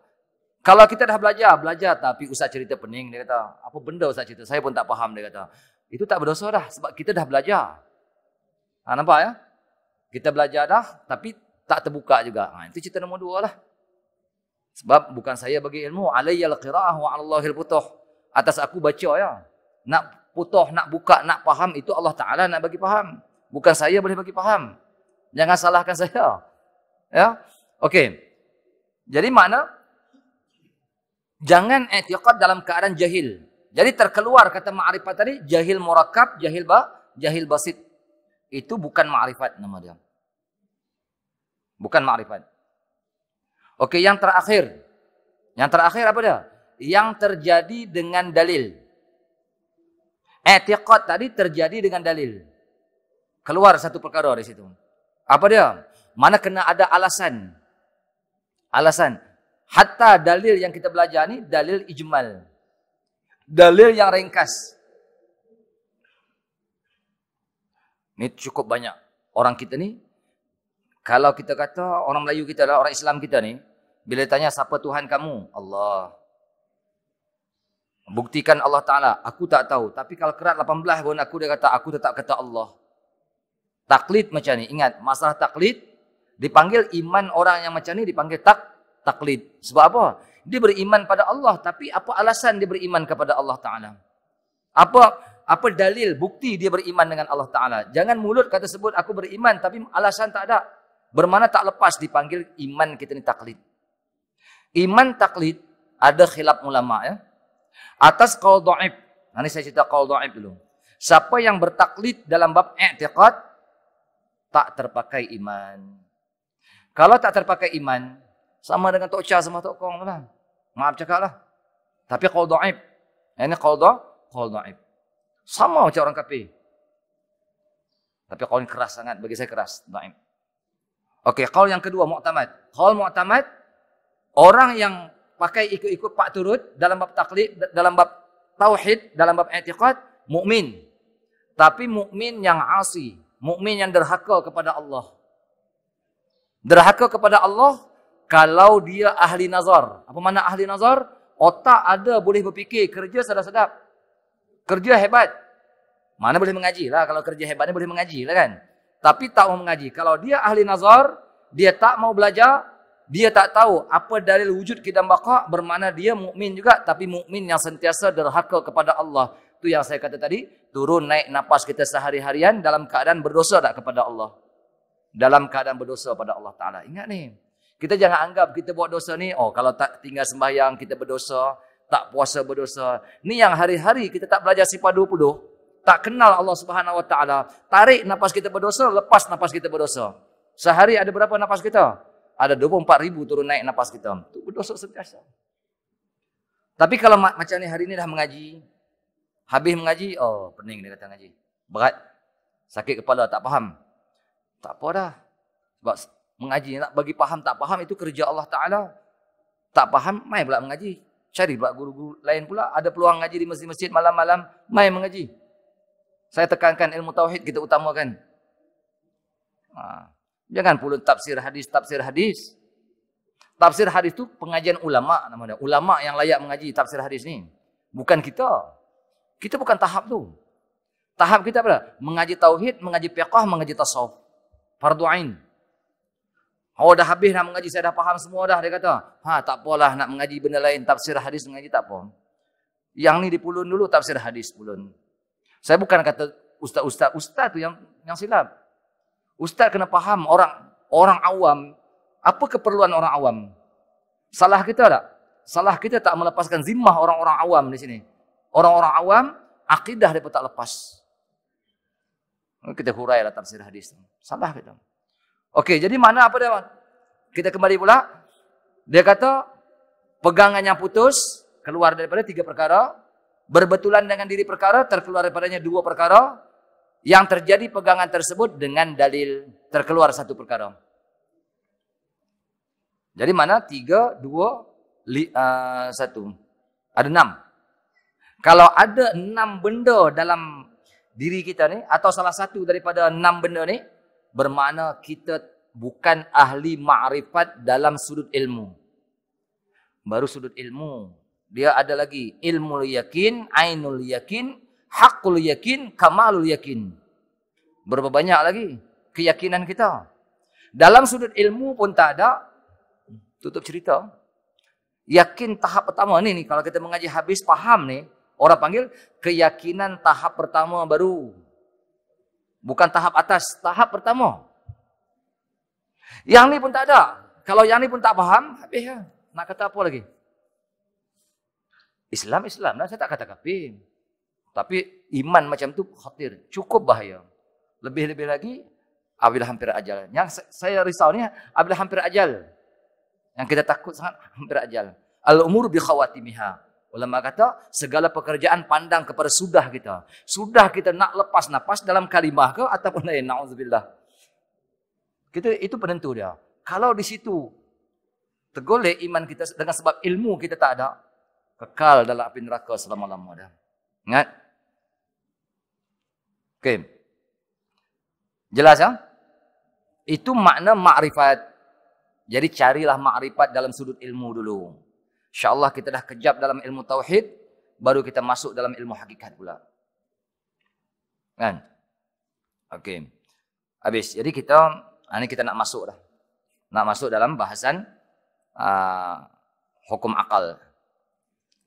Kalau kita dah belajar, belajar tapi usah cerita pening dia kata. Apa benda usah cerita? Saya pun tak faham dia kata. Itu tak berdosa dah sebab kita dah belajar. Ha, nampak ya? Kita belajar dah tapi tak terbuka juga. Ha, itu cerita nombor dua lah. Sebab bukan saya bagi ilmu. Alayyal qira'ah wa'allahil putuh. Atas aku baca ya. Nak Putoh nak buka, nak faham, itu Allah Ta'ala nak bagi faham. Bukan saya boleh bagi faham. Jangan salahkan saya. Ya, Okey. Jadi makna, jangan etiqat dalam keadaan jahil. Jadi terkeluar kata ma'rifat tadi, jahil murakab, jahil ba, jahil basit. Itu bukan ma'rifat nama dia. Bukan ma'rifat. Okey, yang terakhir. Yang terakhir apa dia? Yang terjadi dengan dalil etiqat tadi terjadi dengan dalil. Keluar satu perkara di situ. Apa dia? Mana kena ada alasan. Alasan. Hatta dalil yang kita belajar ni dalil ijmal. Dalil yang ringkas. Ini cukup banyak. Orang kita ni, kalau kita kata orang Melayu kita lah, orang Islam kita ni, bila tanya siapa Tuhan kamu? Allah buktikan Allah Ta'ala, aku tak tahu. Tapi kalau kerat 18 pun aku dia kata, aku tetap kata Allah. Taklid macam ni. Ingat, masalah taklid, dipanggil iman orang yang macam ni, dipanggil tak taklid. Sebab apa? Dia beriman pada Allah, tapi apa alasan dia beriman kepada Allah Ta'ala? Apa apa dalil, bukti dia beriman dengan Allah Ta'ala? Jangan mulut kata sebut, aku beriman, tapi alasan tak ada. Bermana tak lepas dipanggil iman kita ni taklid. Iman taklid, ada khilaf ulama' ya. Atas qaul dhaif. Nanti saya cerita qaul dhaif dulu. Siapa yang bertaklid dalam bab i'tiqad tak terpakai iman. Kalau tak terpakai iman sama dengan tok cha sama tok kong lah. Maaf cakaplah. Tapi qaul dhaif. Ini qaul dha qaul dhaif. Sama macam orang kafir. Tapi qaul keras sangat bagi saya keras dhaif. Okey, qaul yang kedua mu'tamad. Qaul mu'tamad orang yang pakai ikut-ikut pak turut dalam bab taklid, dalam bab tauhid, dalam bab etiqat, mukmin. Tapi mukmin yang asi, mukmin yang derhaka kepada Allah. Derhaka kepada Allah kalau dia ahli nazar. Apa makna ahli nazar? Otak ada boleh berfikir, kerja sedap-sedap. Kerja hebat. Mana boleh mengaji lah. Kalau kerja hebat ni boleh mengaji lah kan. Tapi tak mau mengaji. Kalau dia ahli nazar, dia tak mau belajar, dia tak tahu apa dalil wujud kita baka bermakna dia mukmin juga tapi mukmin yang sentiasa derhaka kepada Allah tu yang saya kata tadi turun naik nafas kita sehari-harian dalam keadaan berdosa tak kepada Allah dalam keadaan berdosa kepada Allah taala ingat ni kita jangan anggap kita buat dosa ni oh kalau tak tinggal sembahyang kita berdosa tak puasa berdosa ni yang hari-hari kita tak belajar sifat 20 tak kenal Allah Subhanahu wa taala tarik nafas kita berdosa lepas nafas kita berdosa sehari ada berapa nafas kita ada 24 ribu turun naik nafas kita. Itu berdosa sentiasa. Tapi kalau macam ni hari ini dah mengaji, habis mengaji, oh pening dia kata mengaji. Berat, sakit kepala, tak faham. Tak apa dah. Sebab mengaji nak bagi faham, tak faham itu kerja Allah Ta'ala. Tak faham, mai pula mengaji. Cari pula guru-guru lain pula. Ada peluang mengaji di masjid-masjid malam-malam, mai mengaji. Saya tekankan ilmu tauhid kita utamakan. Ha. Ah. Jangan pula tafsir hadis, tafsir hadis. Tafsir hadis itu pengajian ulama namanya. Ulama yang layak mengaji tafsir hadis ni. Bukan kita. Kita bukan tahap tu. Tahap kita apa? Mengaji tauhid, mengaji fiqh, mengaji tasawuf. Fardu ain. Oh dah habis nak mengaji, saya dah faham semua dah dia kata. Ha tak apalah nak mengaji benda lain tafsir hadis mengaji tak apa. Yang ni dipulun dulu tafsir hadis pulun. Saya bukan kata ustaz-ustaz ustaz tu yang yang silap. Ustaz kena faham orang orang awam apa keperluan orang awam. Salah kita tak? Salah kita tak melepaskan zimah orang-orang awam di sini. Orang-orang awam akidah dia tak lepas. Kita hurai lah tafsir hadis. Salah kita. Okey, jadi mana apa dia? Kita kembali pula. Dia kata pegangan yang putus keluar daripada tiga perkara. Berbetulan dengan diri perkara terkeluar daripadanya dua perkara yang terjadi pegangan tersebut dengan dalil terkeluar satu perkara. Jadi mana? Tiga, dua, li, uh, satu. Ada enam. Kalau ada enam benda dalam diri kita ni atau salah satu daripada enam benda ni bermakna kita bukan ahli ma'rifat dalam sudut ilmu. Baru sudut ilmu. Dia ada lagi ilmu yakin, ainul yakin, haqqul yakin kamalul yakin. Berapa banyak lagi keyakinan kita. Dalam sudut ilmu pun tak ada. Tutup cerita. Yakin tahap pertama ni, ni kalau kita mengaji habis faham ni. Orang panggil keyakinan tahap pertama baru. Bukan tahap atas, tahap pertama. Yang ni pun tak ada. Kalau yang ni pun tak faham, habis ya. Nak kata apa lagi? Islam, Islam. Nah, saya tak kata kafir. Tapi iman macam tu khatir, cukup bahaya. Lebih-lebih lagi apabila hampir ajal. Yang saya risaunya ni apabila hampir ajal. Yang kita takut sangat hampir ajal. Al umur bi khawatimiha. Ulama kata segala pekerjaan pandang kepada sudah kita. Sudah kita nak lepas nafas dalam kalimah ke ataupun lain naudzubillah. Kita itu penentu dia. Kalau di situ tergolek iman kita dengan sebab ilmu kita tak ada, kekal dalam api neraka selama-lamanya. Ingat? Okay, Jelas ya? Itu makna makrifat. Jadi carilah makrifat dalam sudut ilmu dulu. InsyaAllah kita dah kejap dalam ilmu tauhid, baru kita masuk dalam ilmu hakikat pula. Kan? Okey. Habis. Jadi kita, ini ah, kita nak masuk dah. Nak masuk dalam bahasan uh, hukum akal.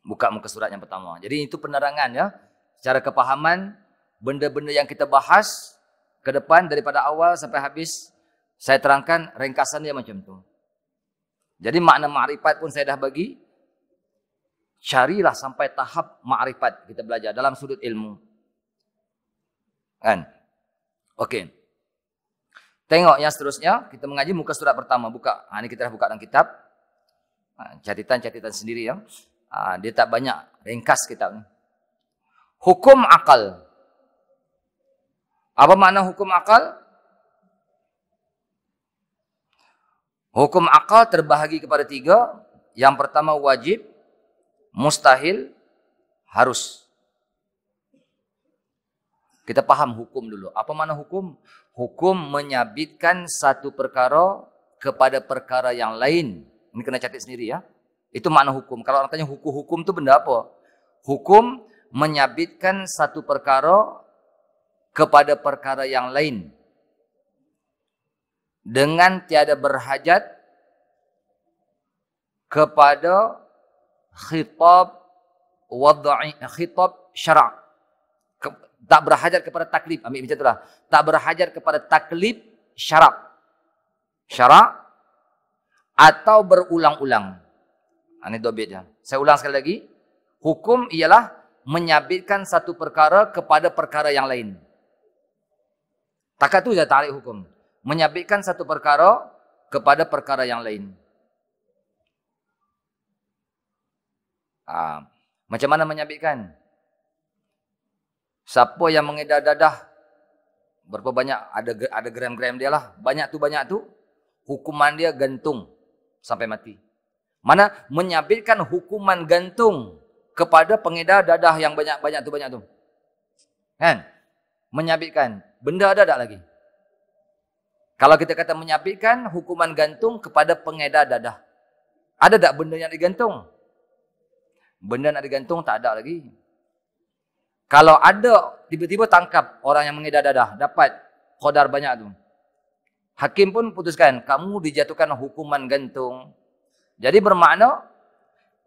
Buka muka surat yang pertama. Jadi itu penerangan ya. Secara kepahaman, benda-benda yang kita bahas ke depan daripada awal sampai habis saya terangkan ringkasan dia macam tu. Jadi makna makrifat pun saya dah bagi. Carilah sampai tahap makrifat kita belajar dalam sudut ilmu. Kan? Okey. Tengok yang seterusnya, kita mengaji muka surat pertama, buka. Ha, ini kita dah buka dalam kitab. Ha, catatan-catatan sendiri ya. Ha, dia tak banyak ringkas kitab ni. Hukum akal. Apa makna hukum akal? Hukum akal terbahagi kepada tiga. Yang pertama wajib, mustahil, harus. Kita paham hukum dulu. Apa makna hukum? Hukum menyabitkan satu perkara kepada perkara yang lain. Ini kena catat sendiri ya. Itu makna hukum. Kalau orang tanya hukum-hukum itu benda apa? Hukum menyabitkan satu perkara kepada perkara yang lain dengan tiada berhajat kepada khitab wad'i khitab syara' Ke, tak berhajat kepada taklif ambil macam itulah tak berhajat kepada taklif syara' syara' atau berulang-ulang Ani ha, dua bit saya ulang sekali lagi hukum ialah menyabitkan satu perkara kepada perkara yang lain Takat Takatu ya tarik hukum. Menyabitkan satu perkara kepada perkara yang lain. Aa, ah, macam mana menyabitkan? Siapa yang mengedah dadah berapa banyak ada ada gram-gram dia lah. Banyak tu banyak tu hukuman dia gantung sampai mati. Mana menyabitkan hukuman gantung kepada pengedah dadah yang banyak-banyak tu banyak tu. Kan? Banyak menyabitkan. Benda ada tak lagi? Kalau kita kata menyabitkan, hukuman gantung kepada pengedar dadah. Ada tak benda yang digantung? Benda yang digantung tak ada lagi. Kalau ada, tiba-tiba tangkap orang yang mengedar dadah. Dapat kodar banyak tu. Hakim pun putuskan, kamu dijatuhkan hukuman gantung. Jadi bermakna,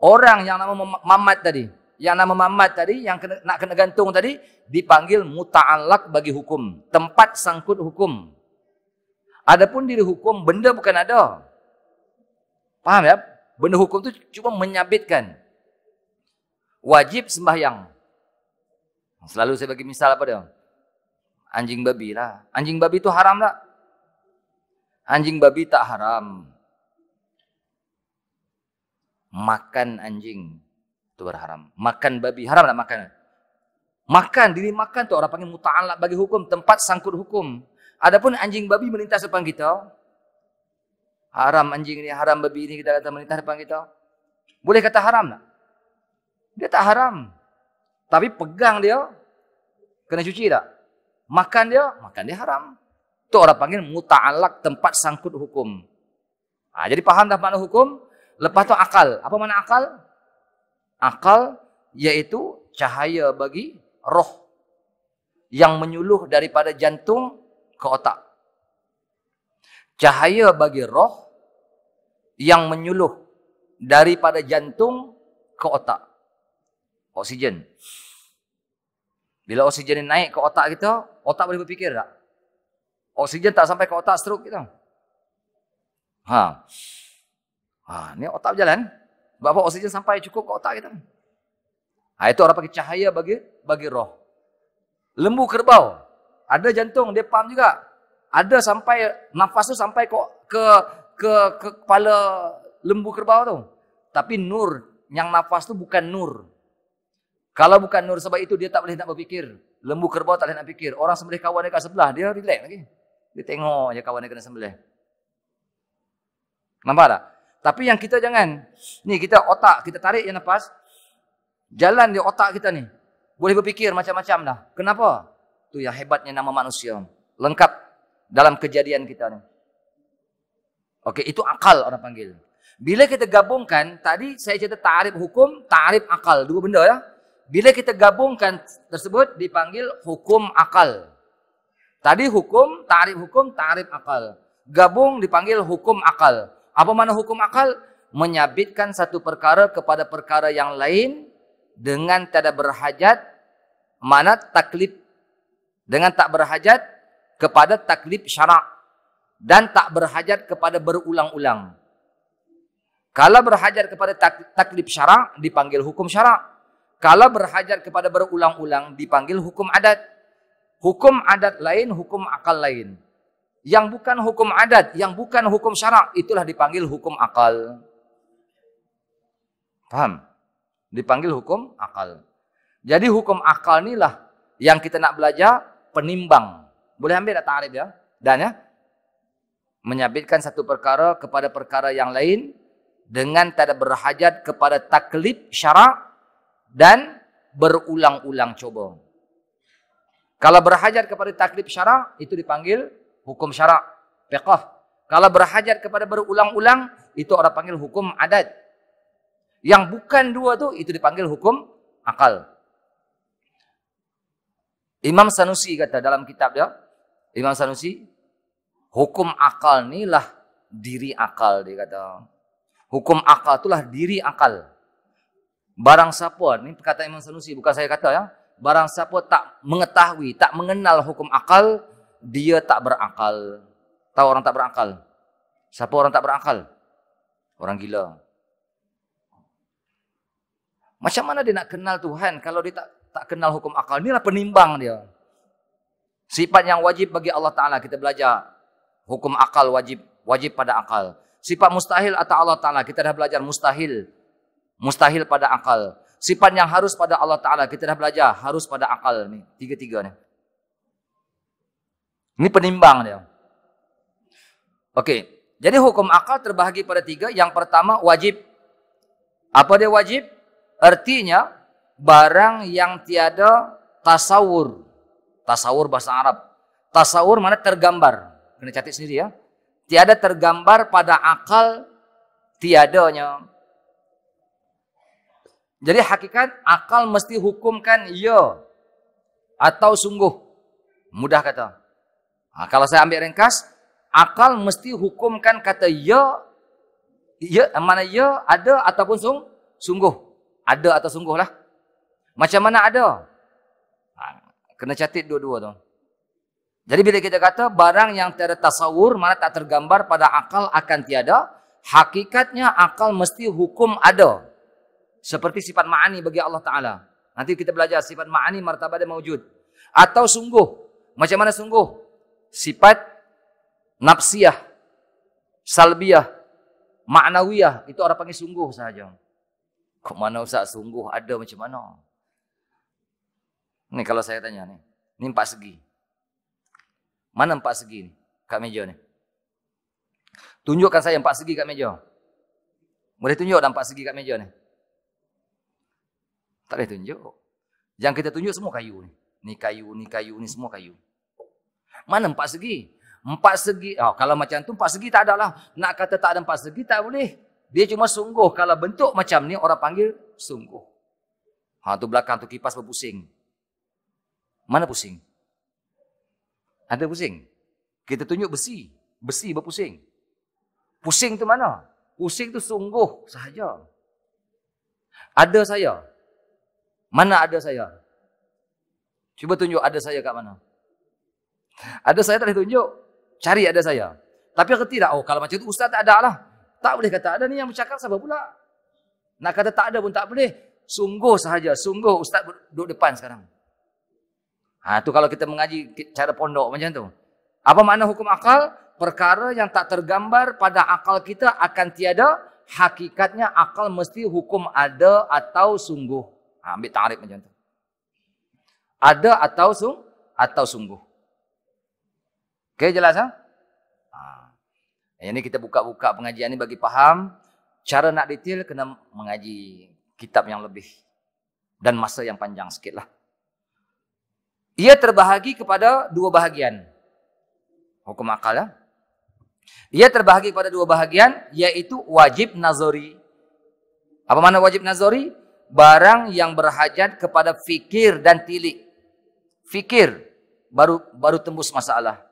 orang yang nama Mamat tadi, yang nama Muhammad tadi yang kena, nak kena gantung tadi dipanggil muta'allak bagi hukum, tempat sangkut hukum. Adapun diri hukum benda bukan ada. Faham ya? Benda hukum tu cuma menyabitkan. Wajib sembahyang. Selalu saya bagi misal apa dia? Anjing babi lah. Anjing babi tu haram tak? Anjing babi tak haram. Makan anjing itu berharam. Makan babi haram tak makan. Makan diri makan tu orang panggil muta'alak bagi hukum tempat sangkut hukum. Adapun anjing babi melintas depan kita, haram anjing ini, haram babi ini kita kata melintas depan kita. Boleh kata haram tak? Dia tak haram. Tapi pegang dia, kena cuci tak? Makan dia, makan dia haram. Tu orang panggil muta'alak tempat sangkut hukum. Ha, jadi faham dah makna hukum? Lepas tu akal. Apa makna akal? akal yaitu cahaya bagi roh yang menyuluh daripada jantung ke otak. Cahaya bagi roh yang menyuluh daripada jantung ke otak. Oksigen. Bila oksigen ni naik ke otak kita, otak boleh berfikir tak? Oksigen tak sampai ke otak stroke kita. Ha. Ha, ni otak berjalan. Berapa oksigen sampai cukup ke otak kita? Ha, itu orang pakai cahaya bagi bagi roh. Lembu kerbau. Ada jantung, dia pam juga. Ada sampai, nafas tu sampai ke, ke, ke, ke kepala lembu kerbau tu. Tapi nur, yang nafas tu bukan nur. Kalau bukan nur sebab itu, dia tak boleh nak berfikir. Lembu kerbau tak boleh nak fikir. Orang sembelih kawan dia kat sebelah, dia relax lagi. Dia tengok je kawan dia kena sembelih. Nampak tak? Tapi yang kita jangan. Ni kita otak, kita tarik yang nafas. Jalan di otak kita ni. Boleh berfikir macam-macam dah. Kenapa? Tu yang hebatnya nama manusia. Lengkap dalam kejadian kita ni. Okey, itu akal orang panggil. Bila kita gabungkan, tadi saya cerita tarif hukum, tarif akal. Dua benda ya. Bila kita gabungkan tersebut, dipanggil hukum akal. Tadi hukum, tarif hukum, tarif akal. Gabung dipanggil hukum akal. Apa mana hukum akal? Menyabitkan satu perkara kepada perkara yang lain dengan tidak berhajat mana taklip dengan tak berhajat kepada taklip syarak dan tak berhajat kepada berulang-ulang. Kalau berhajat kepada taklip syarak dipanggil hukum syarak. Kalau berhajat kepada berulang-ulang dipanggil hukum adat. Hukum adat lain, hukum akal lain yang bukan hukum adat, yang bukan hukum syarak, itulah dipanggil hukum akal. Paham? Dipanggil hukum akal. Jadi hukum akal inilah yang kita nak belajar penimbang. Boleh ambil tak ta'arif ya? Dan ya, menyabitkan satu perkara kepada perkara yang lain dengan tak ada berhajat kepada taklib syarak dan berulang-ulang cuba. Kalau berhajat kepada taklib syarak, itu dipanggil hukum syarak fiqah kalau berhajat kepada berulang-ulang itu orang panggil hukum adat yang bukan dua tu itu dipanggil hukum akal Imam Sanusi kata dalam kitab dia Imam Sanusi hukum akal ni lah diri akal dia kata hukum akal itulah diri akal barang siapa ni perkataan Imam Sanusi bukan saya kata ya barang siapa tak mengetahui tak mengenal hukum akal dia tak berakal. Tahu orang tak berakal? Siapa orang tak berakal? Orang gila. Macam mana dia nak kenal Tuhan kalau dia tak tak kenal hukum akal? Inilah penimbang dia. Sifat yang wajib bagi Allah Ta'ala kita belajar. Hukum akal wajib. Wajib pada akal. Sifat mustahil atau Allah Ta'ala kita dah belajar mustahil. Mustahil pada akal. Sifat yang harus pada Allah Ta'ala kita dah belajar harus pada akal. ni Tiga-tiga ni. Ini penimbang dia. Okey. Jadi hukum akal terbahagi pada tiga. Yang pertama wajib. Apa dia wajib? Artinya barang yang tiada tasawur. Tasawur bahasa Arab. Tasawur mana tergambar. Kena catat sendiri ya. Tiada tergambar pada akal tiadanya. Jadi hakikat akal mesti hukumkan ya atau sungguh. Mudah kata. Nah, ha, kalau saya ambil ringkas, akal mesti hukumkan kata ya, ya mana ya ada ataupun sung, sungguh. Ada atau sungguh lah. Macam mana ada? Ha, kena catit dua-dua tu. Jadi bila kita kata barang yang tiada tasawur, mana tak tergambar pada akal akan tiada, hakikatnya akal mesti hukum ada. Seperti sifat ma'ani bagi Allah Ta'ala. Nanti kita belajar sifat ma'ani martabat dan mawujud. Atau sungguh. Macam mana sungguh? sifat nafsiyah, salbiyah, maknawiyah. Itu orang panggil sungguh saja. Kok mana usah sungguh ada macam mana? Ni kalau saya tanya ni. Ni empat segi. Mana empat segi ni? Kat meja ni. Tunjukkan saya empat segi kat meja. Boleh tunjuk dah empat segi kat meja ni? Tak boleh tunjuk. Yang kita tunjuk semua kayu ni. Ni kayu, ni kayu, ni semua kayu mana empat segi? Empat segi, oh, kalau macam tu empat segi tak ada lah. Nak kata tak ada empat segi, tak boleh. Dia cuma sungguh. Kalau bentuk macam ni, orang panggil sungguh. Ha, tu belakang tu kipas berpusing. Mana pusing? Ada pusing? Kita tunjuk besi. Besi berpusing. Pusing tu mana? Pusing tu sungguh sahaja. Ada saya. Mana ada saya? Cuba tunjuk ada saya kat mana? Ada saya tak tunjuk. Cari ada saya. Tapi aku tidak. Oh, kalau macam itu ustaz tak ada lah. Tak boleh kata ada ni yang bercakap siapa pula. Nak kata tak ada pun tak boleh. Sungguh sahaja. Sungguh ustaz duduk depan sekarang. Ha, itu kalau kita mengaji cara pondok macam tu. Apa makna hukum akal? Perkara yang tak tergambar pada akal kita akan tiada. Hakikatnya akal mesti hukum ada atau sungguh. Ha, ambil tarif macam tu. Ada atau sung atau sungguh. Okey jelas ha? ha? Yang ni kita buka-buka pengajian ini bagi faham. Cara nak detail kena mengaji kitab yang lebih. Dan masa yang panjang sikit lah. Ia terbahagi kepada dua bahagian. Hukum akal ya. Ia terbahagi kepada dua bahagian iaitu wajib nazori. Apa mana wajib nazori? Barang yang berhajat kepada fikir dan tilik. Fikir baru baru tembus masalah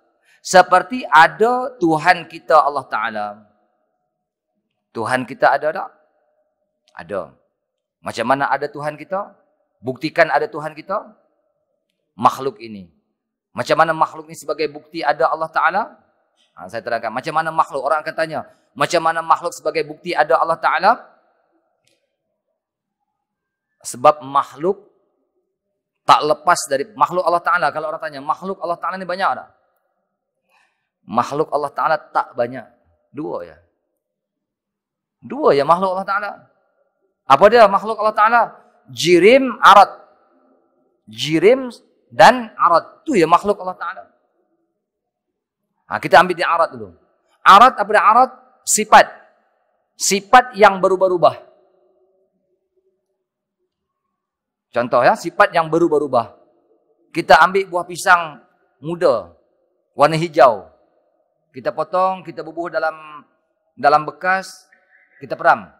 seperti ada Tuhan kita Allah Ta'ala. Tuhan kita ada tak? Ada. Macam mana ada Tuhan kita? Buktikan ada Tuhan kita? Makhluk ini. Macam mana makhluk ini sebagai bukti ada Allah Ta'ala? Ha, saya terangkan. Macam mana makhluk? Orang akan tanya. Macam mana makhluk sebagai bukti ada Allah Ta'ala? Sebab makhluk tak lepas dari makhluk Allah Ta'ala. Kalau orang tanya, makhluk Allah Ta'ala ini banyak tak? makhluk Allah Ta'ala tak banyak. Dua ya. Dua ya makhluk Allah Ta'ala. Apa dia makhluk Allah Ta'ala? Jirim arat. Jirim dan arat. Itu ya makhluk Allah Ta'ala. Nah, ha, kita ambil di arat dulu. Arat apa dia arat? Sifat. Sifat yang berubah-ubah. Contoh ya, sifat yang berubah-ubah. Kita ambil buah pisang muda, warna hijau kita potong, kita bubuh dalam dalam bekas, kita peram.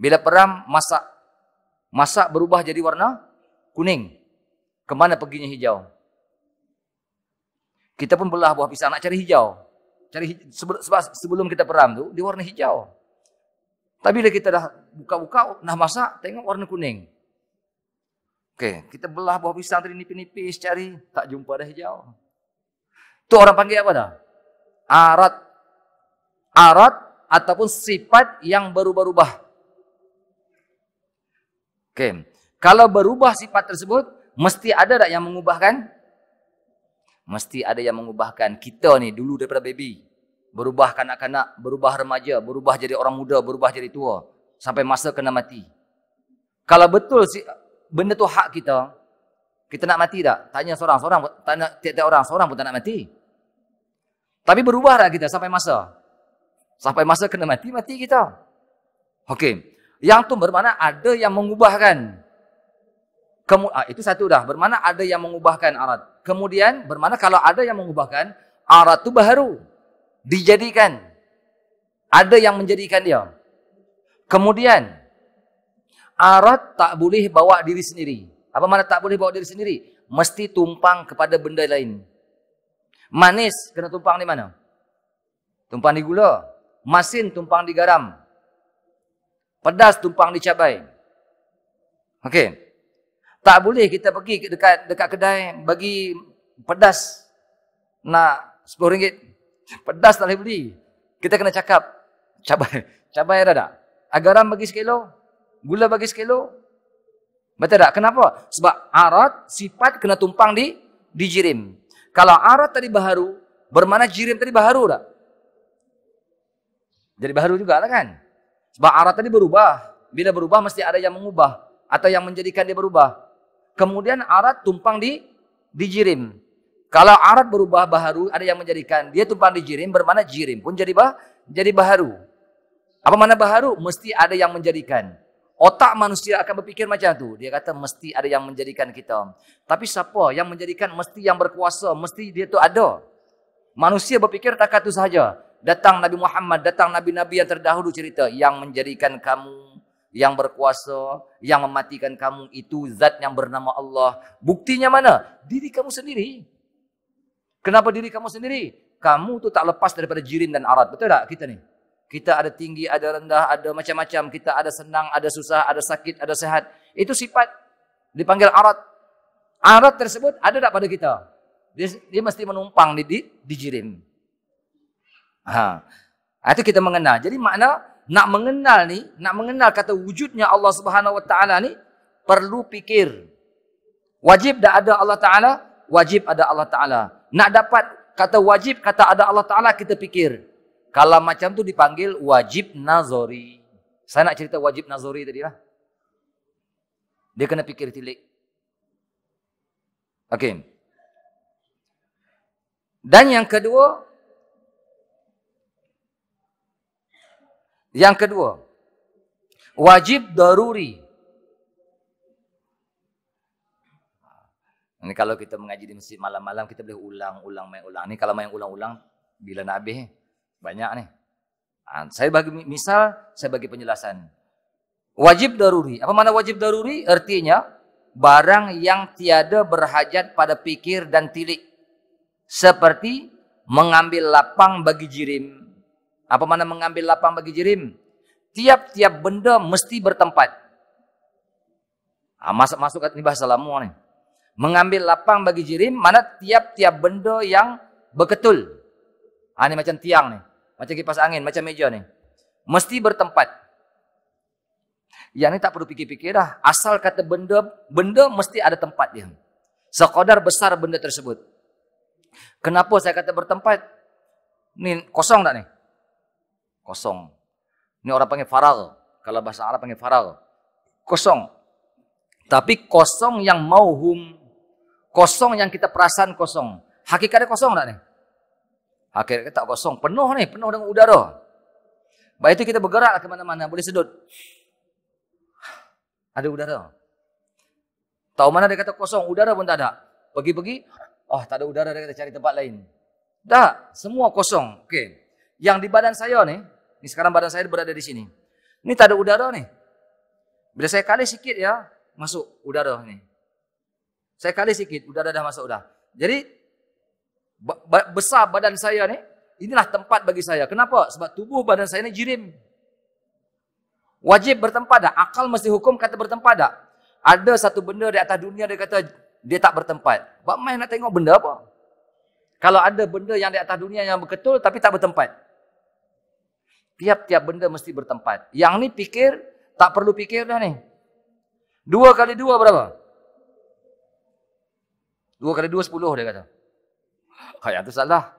Bila peram, masak. Masak berubah jadi warna kuning. Kemana perginya hijau? Kita pun belah buah pisang nak cari hijau. Cari sebab sebelum kita peram tu dia warna hijau. Tapi bila kita dah buka-buka nak masak tengok warna kuning. Okay, kita belah buah pisang tadi nipis-nipis cari tak jumpa dah hijau. Tu orang panggil apa dah? arat arat ataupun sifat yang baru-baru berubah-ubah. Oke. Kalau berubah sifat tersebut, mesti ada tak yang mengubahkan? Mesti ada yang mengubahkan. Kita ni dulu daripada baby. Berubah kanak-kanak, berubah remaja, berubah jadi orang muda, berubah jadi tua. Sampai masa kena mati. Kalau betul si, benda tu hak kita, kita nak mati tak? Tanya seorang, seorang tanya tiap-tiap orang, seorang pun tak nak mati. Tapi berubahlah kita sampai masa. Sampai masa kena mati, mati kita. Okey. Yang tu bermakna ada yang mengubahkan. Kemu- ah, itu satu dah. Bermakna ada yang mengubahkan arat. Kemudian bermakna kalau ada yang mengubahkan, arat tu baru Dijadikan. Ada yang menjadikan dia. Kemudian, arat tak boleh bawa diri sendiri. Apa mana tak boleh bawa diri sendiri? Mesti tumpang kepada benda lain. Manis kena tumpang di mana? Tumpang di gula. Masin tumpang di garam. Pedas tumpang di cabai. Okey. Tak boleh kita pergi dekat dekat kedai bagi pedas nak RM10. Pedas tak boleh beli. Kita kena cakap cabai. Cabai ada tak? Garam bagi sekilo? Gula bagi sekilo? Betul tak? Kenapa? Sebab arat sifat kena tumpang di di jirim. Kalau arat tadi baharu, bermana jirim tadi baharu tak? Jadi baharu juga lah kan? Sebab arat tadi berubah. Bila berubah mesti ada yang mengubah. Atau yang menjadikan dia berubah. Kemudian arat tumpang di di jirim. Kalau arat berubah baharu, ada yang menjadikan dia tumpang di jirim. bermana jirim pun jadi bah, jadi baharu. Apa mana baharu? Mesti ada yang menjadikan. Otak manusia akan berpikir macam tu. Dia kata mesti ada yang menjadikan kita. Tapi siapa yang menjadikan mesti yang berkuasa, mesti dia tu ada. Manusia berpikir tak kata tu sahaja. Datang Nabi Muhammad, datang Nabi-Nabi yang terdahulu cerita. Yang menjadikan kamu, yang berkuasa, yang mematikan kamu, itu zat yang bernama Allah. Buktinya mana? Diri kamu sendiri. Kenapa diri kamu sendiri? Kamu tu tak lepas daripada jirin dan arat. Betul tak kita ni? Kita ada tinggi, ada rendah, ada macam-macam. Kita ada senang, ada susah, ada sakit, ada sehat. Itu sifat dipanggil arat. Arat tersebut ada tak pada kita? Dia, dia mesti menumpang di, di, di jirim. Ha. Itu kita mengenal. Jadi makna nak mengenal ni, nak mengenal kata wujudnya Allah Subhanahu Wa Taala ni perlu pikir. Wajib dah ada Allah Taala, wajib ada Allah Taala. Nak dapat kata wajib kata ada Allah Taala kita pikir. Kalau macam tu dipanggil wajib nazori. Saya nak cerita wajib nazori tadi lah. Dia kena fikir tilik. Okey. Dan yang kedua. Yang kedua. Wajib daruri. Ini kalau kita mengaji di masjid malam-malam, kita boleh ulang-ulang main ulang. Ini kalau main ulang-ulang, bila nak habis banyak nih. Ha, nah, saya bagi misal, saya bagi penjelasan. Wajib daruri. Apa mana wajib daruri? Artinya barang yang tiada berhajat pada pikir dan tilik. Seperti mengambil lapang bagi jirim. Apa mana mengambil lapang bagi jirim? Tiap-tiap benda mesti bertempat. Ha, masuk masuk masuk ke bahasa lama nih. Mengambil lapang bagi jirim, mana tiap-tiap benda yang berketul. Nah, ha, ini macam tiang nih. Macam kipas angin, macam meja ni. Mesti bertempat. Yang ni tak perlu fikir-fikir dah. Asal kata benda, benda mesti ada tempat dia. Sekadar besar benda tersebut. Kenapa saya kata bertempat? Ni kosong tak ni? Kosong. Ni orang panggil faral. Kalau bahasa Arab panggil faral. Kosong. Tapi kosong yang mauhum. Kosong yang kita perasan kosong. Hakikatnya kosong tak ni? Akhirnya tak kosong. Penuh nih, Penuh dengan udara. Baik itu kita bergerak ke mana-mana. Boleh sedut. Ada udara. Tahu mana dia kata kosong. Udara pun tak ada. Pergi-pergi. Oh tak ada udara. Dia kata cari tempat lain. Tak. Semua kosong. Okay, Yang di badan saya ni. Ni sekarang badan saya berada di sini. Ni tak ada udara ni. Bila saya kali sikit ya. Masuk udara ni. Saya kali sikit. Udara dah masuk dah. Jadi besar badan saya ni, inilah tempat bagi saya. Kenapa? Sebab tubuh badan saya ni jirim. Wajib bertempat tak? Akal mesti hukum kata bertempat tak? Ada satu benda di atas dunia dia kata dia tak bertempat. Bapak main nak tengok benda apa? Kalau ada benda yang di atas dunia yang berketul tapi tak bertempat. Tiap-tiap benda mesti bertempat. Yang ni fikir, tak perlu fikir dah ni. Dua kali dua berapa? Dua kali dua sepuluh dia kata. Ha, yang tu salah.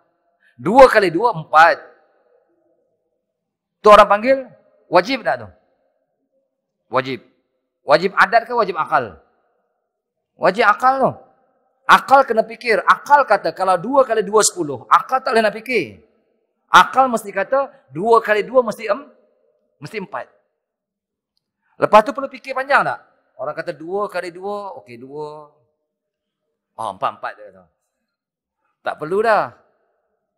Dua kali dua, empat. Tu orang panggil, wajib tak tu? Wajib. Wajib adat ke wajib akal? Wajib akal tu. Akal kena fikir. Akal kata kalau dua kali dua sepuluh, akal tak boleh nak fikir. Akal mesti kata dua kali dua mesti em, mesti empat. Lepas tu perlu fikir panjang tak? Orang kata dua kali dua, okey dua. Oh, empat, empat dia kata. Tak perlu dah.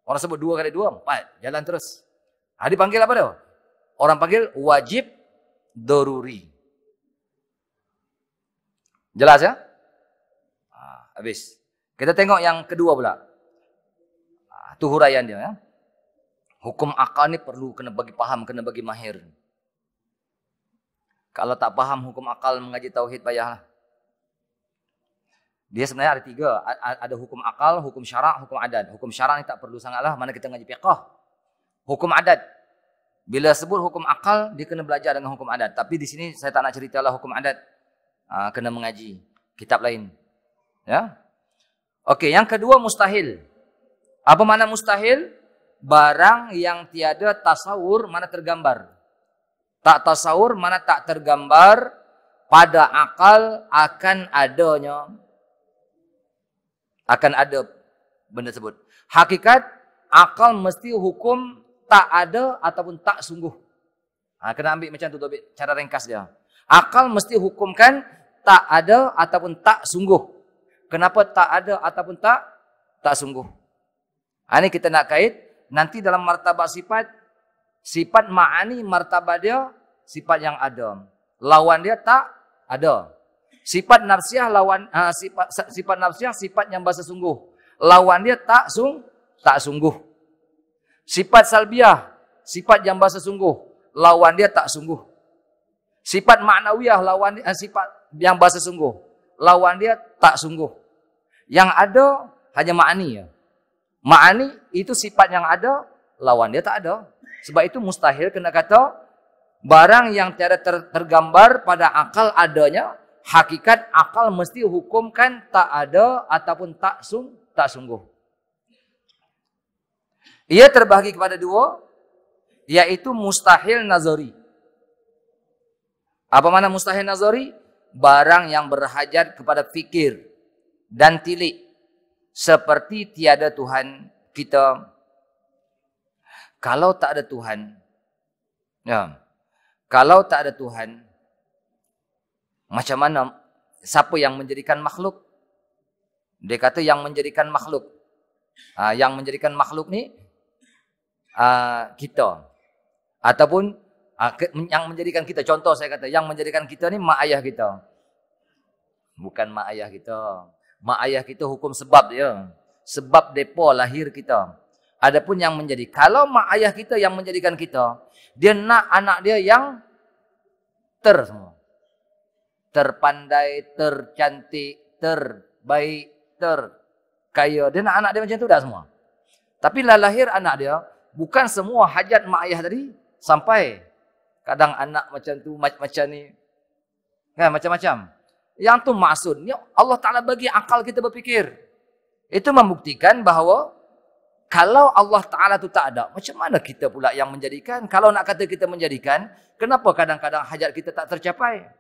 Orang sebut dua kali dua, empat. Jalan terus. Ha, dia panggil apa tu? Orang panggil wajib doruri. Jelas ya? Ha, habis. Kita tengok yang kedua pula. Ha, tu huraian dia ya. Hukum akal ni perlu kena bagi faham, kena bagi mahir. Kalau tak faham hukum akal mengaji tauhid payahlah dia sebenarnya ada tiga. Ada hukum akal, hukum syarak, hukum adat. Hukum syarak ni tak perlu sangatlah. Mana kita ngaji fiqah. Hukum adat. Bila sebut hukum akal, dia kena belajar dengan hukum adat. Tapi di sini saya tak nak ceritalah hukum adat. kena mengaji kitab lain. Ya. Okey, yang kedua mustahil. Apa mana mustahil? Barang yang tiada tasawur mana tergambar. Tak tasawur mana tak tergambar pada akal akan adanya akan ada benda tersebut. Hakikat akal mesti hukum tak ada ataupun tak sungguh. Ha, kena ambil macam tu topik cara ringkas dia. Akal mesti hukumkan tak ada ataupun tak sungguh. Kenapa tak ada ataupun tak tak sungguh? Ha, ini kita nak kait nanti dalam martabat sifat sifat ma'ani martabat dia sifat yang ada. Lawan dia tak ada sifat narsiah lawan uh, sifat sifat nafsiah sifat yang bahasa sungguh lawan dia tak sung tak sungguh sifat salbiah sifat yang bahasa sungguh lawan dia tak sungguh sifat maknawiyah lawan uh, sifat yang bahasa sungguh lawan dia tak sungguh yang ada hanya ma'ani ya ma'ani itu sifat yang ada lawan dia tak ada sebab itu mustahil kena kata Barang yang tiada tergambar pada akal adanya hakikat akal mesti hukumkan tak ada ataupun tak sung tak sungguh. Ia terbahagi kepada dua, yaitu mustahil nazari. Apa mana mustahil nazari? Barang yang berhajat kepada fikir dan tilik. Seperti tiada Tuhan kita. Kalau tak ada Tuhan, ya, kalau tak ada Tuhan, macam mana siapa yang menjadikan makhluk? Dia kata yang menjadikan makhluk. Uh, yang menjadikan makhluk ni uh, kita. Ataupun uh, ke, yang menjadikan kita. Contoh saya kata yang menjadikan kita ni mak ayah kita. Bukan mak ayah kita. Mak ayah kita hukum sebab dia. Sebab depo lahir kita. Adapun yang menjadi. Kalau mak ayah kita yang menjadikan kita. Dia nak anak dia yang ter semua terpandai, tercantik, terbaik, terkaya. Dia nak anak dia macam tu dah semua. Tapi lah lahir anak dia, bukan semua hajat mak ayah tadi sampai. Kadang anak macam tu, macam ni. Kan, macam-macam. Yang tu maksud. Allah Ta'ala bagi akal kita berfikir. Itu membuktikan bahawa kalau Allah Ta'ala tu tak ada, macam mana kita pula yang menjadikan? Kalau nak kata kita menjadikan, kenapa kadang-kadang hajat kita tak tercapai?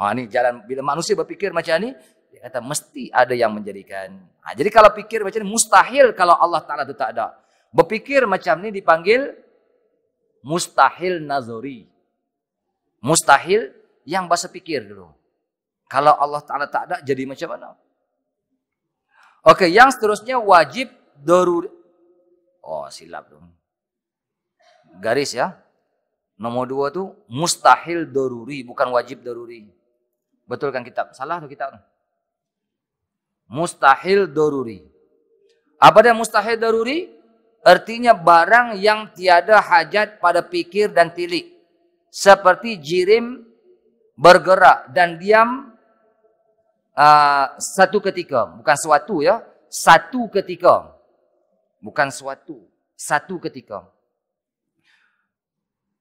Ha ni jalan bila manusia berpikir macam ni, dia kata mesti ada yang menjadikan. Ha, jadi kalau pikir macam ni mustahil kalau Allah Taala tu tak ada. Berpikir macam ni dipanggil mustahil nazuri. Mustahil yang bahasa pikir dulu. Kalau Allah Taala tak ada jadi macam mana? Okey, yang seterusnya wajib darur Oh, silap tu. Garis ya. Nomor dua tu mustahil daruri, bukan wajib daruri. Betul kan kitab? Salah tu kitab Mustahil Doruri Apa dia mustahil Doruri? Artinya barang yang tiada hajat pada pikir dan tilik. Seperti jirim bergerak dan diam uh, satu ketika. Bukan suatu ya. Satu ketika. Bukan suatu. Satu ketika.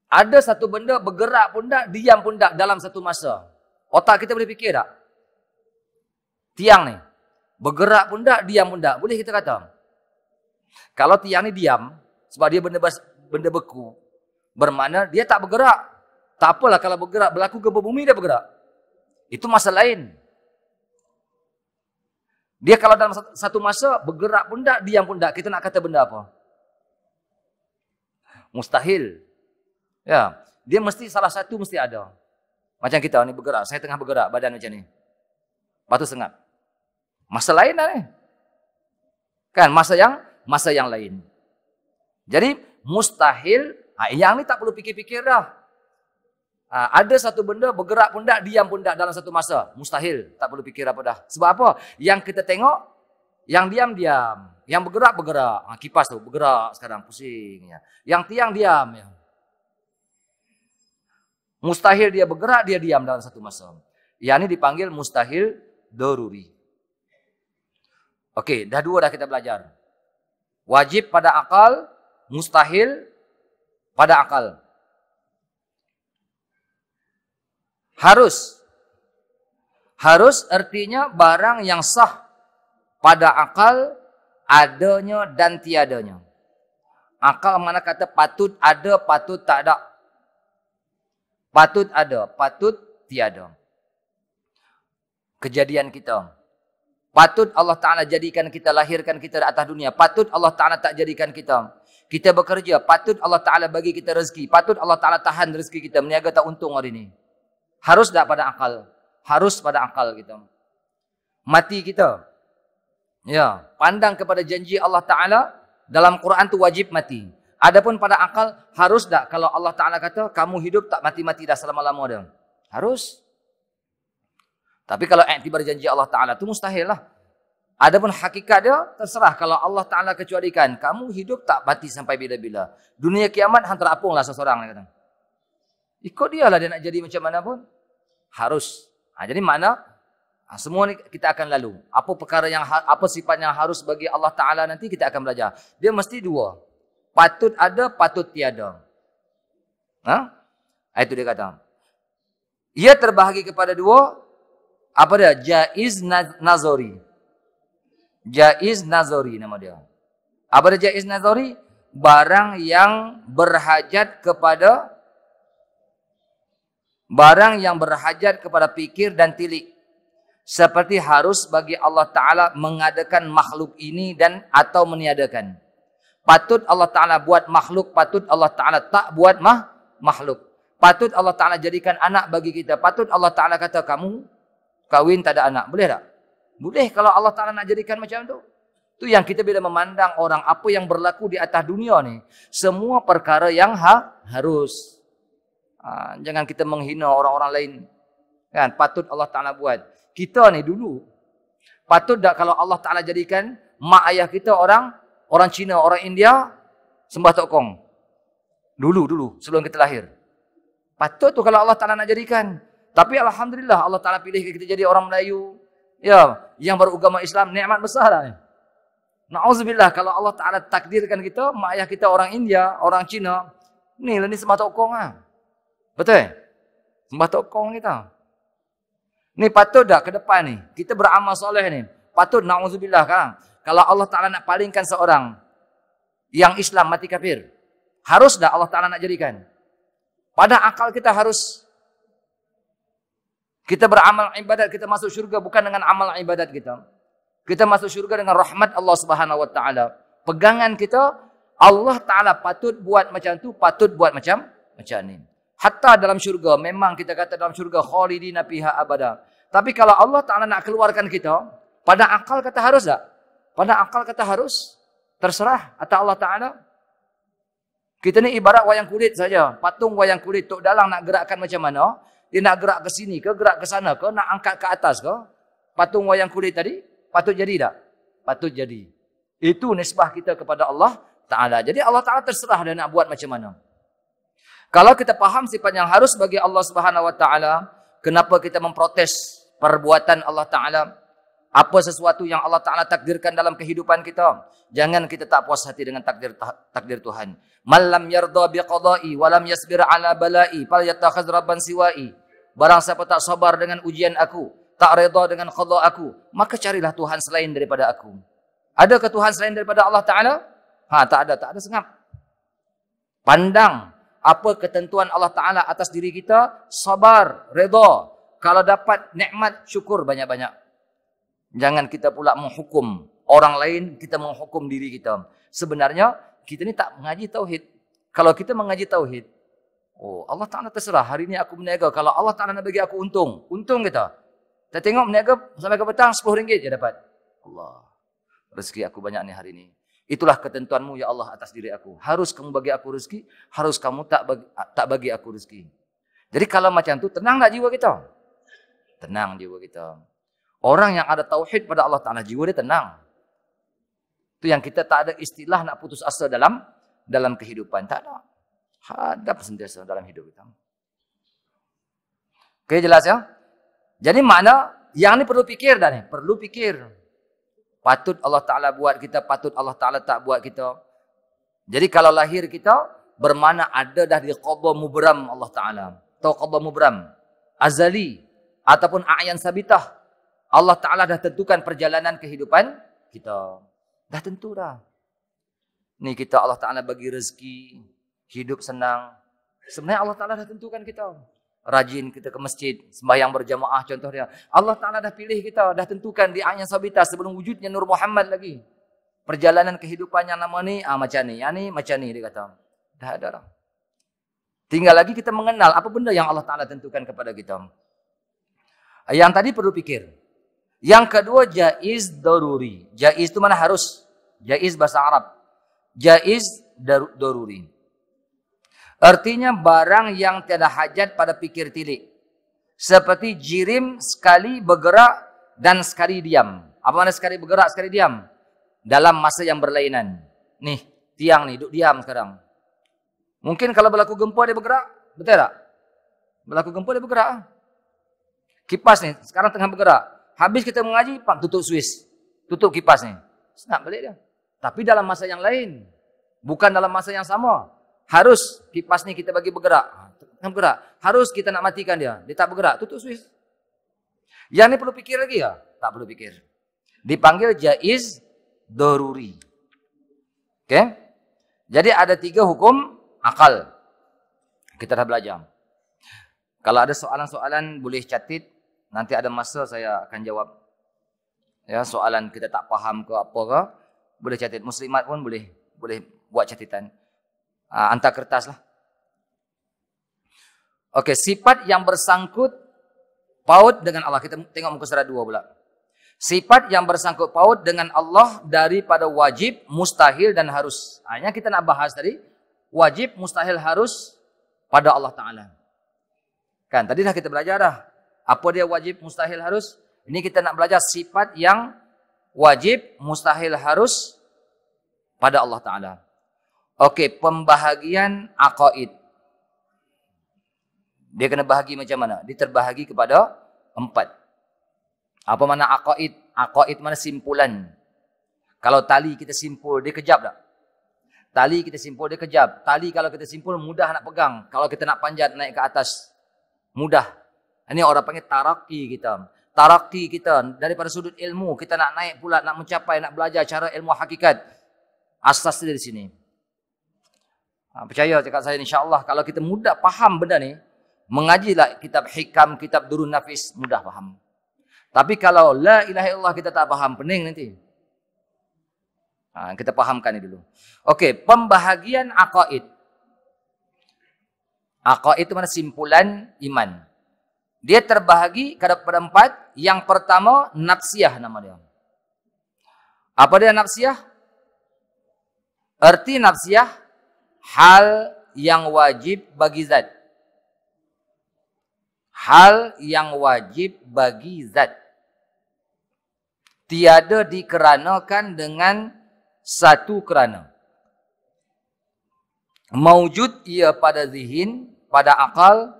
Ada satu benda bergerak pun tak, diam pun tak dalam satu masa. Otak kita boleh fikir tak? Tiang ni. Bergerak pun tak, diam pun tak. Boleh kita kata? Kalau tiang ni diam, sebab dia benda, benda beku, bermakna dia tak bergerak. Tak apalah kalau bergerak, berlaku ke bumi dia bergerak. Itu masa lain. Dia kalau dalam satu masa, bergerak pun tak, diam pun tak. Kita nak kata benda apa? Mustahil. Ya. Dia mesti salah satu mesti ada. Macam kita ni bergerak, saya tengah bergerak badan macam ni. Batu sengat. Masa lain dah ni. Kan masa yang masa yang lain. Jadi mustahil ha, yang ni tak perlu fikir-fikir dah. Ha, ada satu benda bergerak pun tak, diam pun tak dalam satu masa. Mustahil, tak perlu fikir apa dah. Sebab apa? Yang kita tengok, yang diam, diam. Yang bergerak, bergerak. Ha, kipas tu, bergerak sekarang, pusing. Ya. Yang tiang, diam. Yang Mustahil dia bergerak, dia diam dalam satu masa. Ia ini dipanggil mustahil doruri. Okey, dah dua dah kita belajar. Wajib pada akal, mustahil pada akal. Harus. Harus artinya barang yang sah pada akal adanya dan tiadanya. Akal mana kata patut ada, patut tak ada. Patut ada, patut tiada. Kejadian kita. Patut Allah Ta'ala jadikan kita, lahirkan kita di atas dunia. Patut Allah Ta'ala tak jadikan kita. Kita bekerja, patut Allah Ta'ala bagi kita rezeki. Patut Allah Ta'ala tahan rezeki kita, meniaga tak untung hari ini. Harus tak pada akal. Harus pada akal kita. Mati kita. Ya, pandang kepada janji Allah Ta'ala dalam Quran tu wajib mati. Adapun pada akal harus tak kalau Allah Taala kata kamu hidup tak mati-mati dah selama lama dia. Harus. Tapi kalau iktibar berjanji Allah Taala tu mustahil lah. Adapun hakikat dia terserah kalau Allah Taala kecualikan kamu hidup tak mati sampai bila-bila. Dunia kiamat hantar apung lah seseorang dia kata. Ikut dia lah dia nak jadi macam mana pun. Harus. Ha, jadi mana ha, semua ni kita akan lalu. Apa perkara yang ha, apa sifat yang harus bagi Allah Taala nanti kita akan belajar. Dia mesti dua patut ada, patut tiada. Ha? Itu dia kata. Ia terbahagi kepada dua. Apa dia? Jaiz Nazori. Jaiz Nazori nama dia. Apa dia Jaiz Nazori? Barang yang berhajat kepada barang yang berhajat kepada pikir dan tilik. Seperti harus bagi Allah Ta'ala mengadakan makhluk ini dan atau meniadakan patut Allah Ta'ala buat makhluk, patut Allah Ta'ala tak buat mah, makhluk. Patut Allah Ta'ala jadikan anak bagi kita, patut Allah Ta'ala kata kamu kahwin tak ada anak. Boleh tak? Boleh kalau Allah Ta'ala nak jadikan macam tu. Tu yang kita bila memandang orang apa yang berlaku di atas dunia ni. Semua perkara yang ha, harus. Ha, jangan kita menghina orang-orang lain. Kan? Patut Allah Ta'ala buat. Kita ni dulu. Patut tak kalau Allah Ta'ala jadikan mak ayah kita orang orang Cina, orang India sembah tokong. Dulu, dulu, sebelum kita lahir. Patut tu kalau Allah Ta'ala nak jadikan. Tapi Alhamdulillah Allah Ta'ala pilih kita jadi orang Melayu. Ya, yang beragama Islam, nikmat besar lah ni. Na'udzubillah kalau Allah Ta'ala takdirkan kita, mak ayah kita orang India, orang Cina, ni lah ni sembah tokong ah. Betul? Eh? Sembah tokong kita. Ni patut dah ke depan ni? Kita beramal soleh ni. Patut na'udzubillah kan? Kalau Allah Ta'ala nak palingkan seorang yang Islam mati kafir, harus dah Allah Ta'ala nak jadikan. Pada akal kita harus kita beramal ibadat, kita masuk syurga bukan dengan amal ibadat kita. Kita masuk syurga dengan rahmat Allah Subhanahu Wa Ta'ala. Pegangan kita, Allah Ta'ala patut buat macam tu, patut buat macam macam ni. Hatta dalam syurga, memang kita kata dalam syurga, khalidina pihak abadah. Tapi kalau Allah Ta'ala nak keluarkan kita, pada akal kata harus tak? Pada akal kata harus terserah atau Allah Taala. Kita ni ibarat wayang kulit saja. Patung wayang kulit tu dalang nak gerakkan macam mana? Dia nak gerak ke sini ke, gerak ke sana ke, nak angkat ke atas ke? Patung wayang kulit tadi patut jadi tak? Patut jadi. Itu nisbah kita kepada Allah Taala. Jadi Allah Taala terserah dia nak buat macam mana. Kalau kita faham sifat yang harus bagi Allah Subhanahu Wa Taala, kenapa kita memprotes perbuatan Allah Taala? apa sesuatu yang Allah Ta'ala takdirkan dalam kehidupan kita. Jangan kita tak puas hati dengan takdir takdir Tuhan. Malam yardha biqadai walam yasbir ala balai fal yattakhiz rabban siwai. Barang siapa tak sabar dengan ujian aku, tak redha dengan qada aku, maka carilah Tuhan selain daripada aku. Ada ke Tuhan selain daripada Allah Ta'ala? Ha, tak ada, tak ada sengap. Pandang apa ketentuan Allah Ta'ala atas diri kita, sabar, redha. Kalau dapat nikmat, syukur banyak-banyak. Jangan kita pula menghukum orang lain, kita menghukum diri kita. Sebenarnya kita ni tak mengaji tauhid. Kalau kita mengaji tauhid, oh Allah Taala terserah hari ini aku berniaga kalau Allah Taala nak bagi aku untung, untung kita. Kita tengok berniaga sampai ke petang rm ringgit je dapat. Allah. Rezeki aku banyak ni hari ini. Itulah ketentuanmu ya Allah atas diri aku. Harus kamu bagi aku rezeki, harus kamu tak bagi, tak bagi aku rezeki. Jadi kalau macam tu tenang tak jiwa kita? Tenang jiwa kita. Orang yang ada tauhid pada Allah Ta'ala, jiwa dia tenang. Itu yang kita tak ada istilah nak putus asa dalam dalam kehidupan. Tak ada. Hadap sentiasa dalam hidup kita. Okey, jelas ya? Jadi makna yang ni perlu fikir dah ni. Perlu fikir. Patut Allah Ta'ala buat kita, patut Allah Ta'ala tak buat kita. Jadi kalau lahir kita, bermana ada dah di qabah mubram Allah Ta'ala. Atau qabah mubram. Azali. Ataupun a'yan sabitah. Allah Ta'ala dah tentukan perjalanan kehidupan kita. Dah tentu dah. Ni kita Allah Ta'ala bagi rezeki, hidup senang. Sebenarnya Allah Ta'ala dah tentukan kita. Rajin kita ke masjid, sembahyang berjamaah contohnya. Allah Ta'ala dah pilih kita, dah tentukan di ayat sabita sebelum wujudnya Nur Muhammad lagi. Perjalanan kehidupannya nama ni, ah, macam ni. Yang ah, ni, macam ni dia kata. Dah ada dah. Tinggal lagi kita mengenal apa benda yang Allah Ta'ala tentukan kepada kita. Yang tadi perlu fikir. Yang kedua jaiz daruri. Jaiz itu mana harus? Jaiz bahasa Arab. Jaiz dar daruri. Artinya barang yang tiada hajat pada pikir tilik. Seperti jirim sekali bergerak dan sekali diam. Apa mana sekali bergerak sekali diam? Dalam masa yang berlainan. Nih, tiang ni duduk diam sekarang. Mungkin kalau berlaku gempa dia bergerak, betul tak? Berlaku gempa dia bergerak. Kipas ni sekarang tengah bergerak. Habis kita mengaji, pak tutup Swiss. Tutup kipas ni. Senang balik dia. Tapi dalam masa yang lain. Bukan dalam masa yang sama. Harus kipas ni kita bagi bergerak. Ha, bergerak. Harus kita nak matikan dia. Dia tak bergerak. Tutup Swiss. Yang ni perlu fikir lagi ya? Tak perlu fikir. Dipanggil jaiz doruri. Okay? Jadi ada tiga hukum akal. Kita dah belajar. Kalau ada soalan-soalan boleh catit. Nanti ada masa saya akan jawab ya soalan kita tak faham ke apa ke. Boleh catat. Muslimat pun boleh boleh buat catatan. Ha, hantar kertas lah. Okay, sifat yang bersangkut paut dengan Allah. Kita tengok muka surat dua pula. Sifat yang bersangkut paut dengan Allah daripada wajib, mustahil dan harus. Ah, yang kita nak bahas tadi. Wajib, mustahil, harus pada Allah Ta'ala. Kan, tadi dah kita belajar dah. Apa dia wajib mustahil harus? Ini kita nak belajar sifat yang wajib mustahil harus pada Allah Ta'ala. Okey, pembahagian akaid. Dia kena bahagi macam mana? Dia terbahagi kepada empat. Apa mana akaid? Akaid mana simpulan. Kalau tali kita simpul, dia kejap tak? Tali kita simpul, dia kejap. Tali kalau kita simpul, mudah nak pegang. Kalau kita nak panjat, naik ke atas, mudah. Ini orang panggil taraki kita. Taraki kita daripada sudut ilmu. Kita nak naik pula, nak mencapai, nak belajar cara ilmu hakikat. Asas dia di sini. Ha, percaya cakap saya insyaAllah. Kalau kita mudah faham benda ni. Mengajilah kitab hikam, kitab durun nafis. Mudah faham. Tapi kalau la ilaha illallah kita tak faham. Pening nanti. Ha, kita fahamkan ini dulu. Okey, pembahagian aqaid. Aqaid itu mana simpulan Iman. Dia terbahagi kepada empat. Yang pertama, nafsiyah nama dia. Apa dia nafsiyah? Erti nafsiyah, hal yang wajib bagi zat. Hal yang wajib bagi zat. Tiada dikeranakan dengan satu kerana. Mawujud ia pada zihin, pada akal,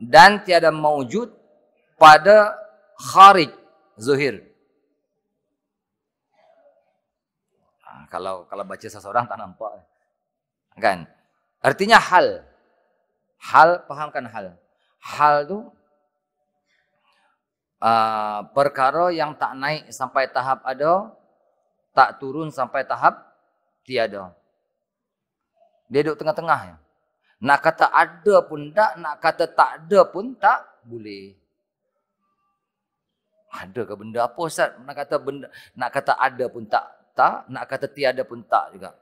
dan tiada maujud pada kharij zuhir. Ha, kalau kalau baca seseorang tak nampak kan. Artinya hal hal pahamkan hal. Hal tu uh, perkara yang tak naik sampai tahap ada, tak turun sampai tahap tiada. Dia duduk tengah-tengah ya. -tengah. Nak kata ada pun tak, nak kata tak ada pun tak boleh. Ada ke benda apa Ustaz? Nak kata benda, nak kata ada pun tak, tak. Nak kata tiada pun tak juga.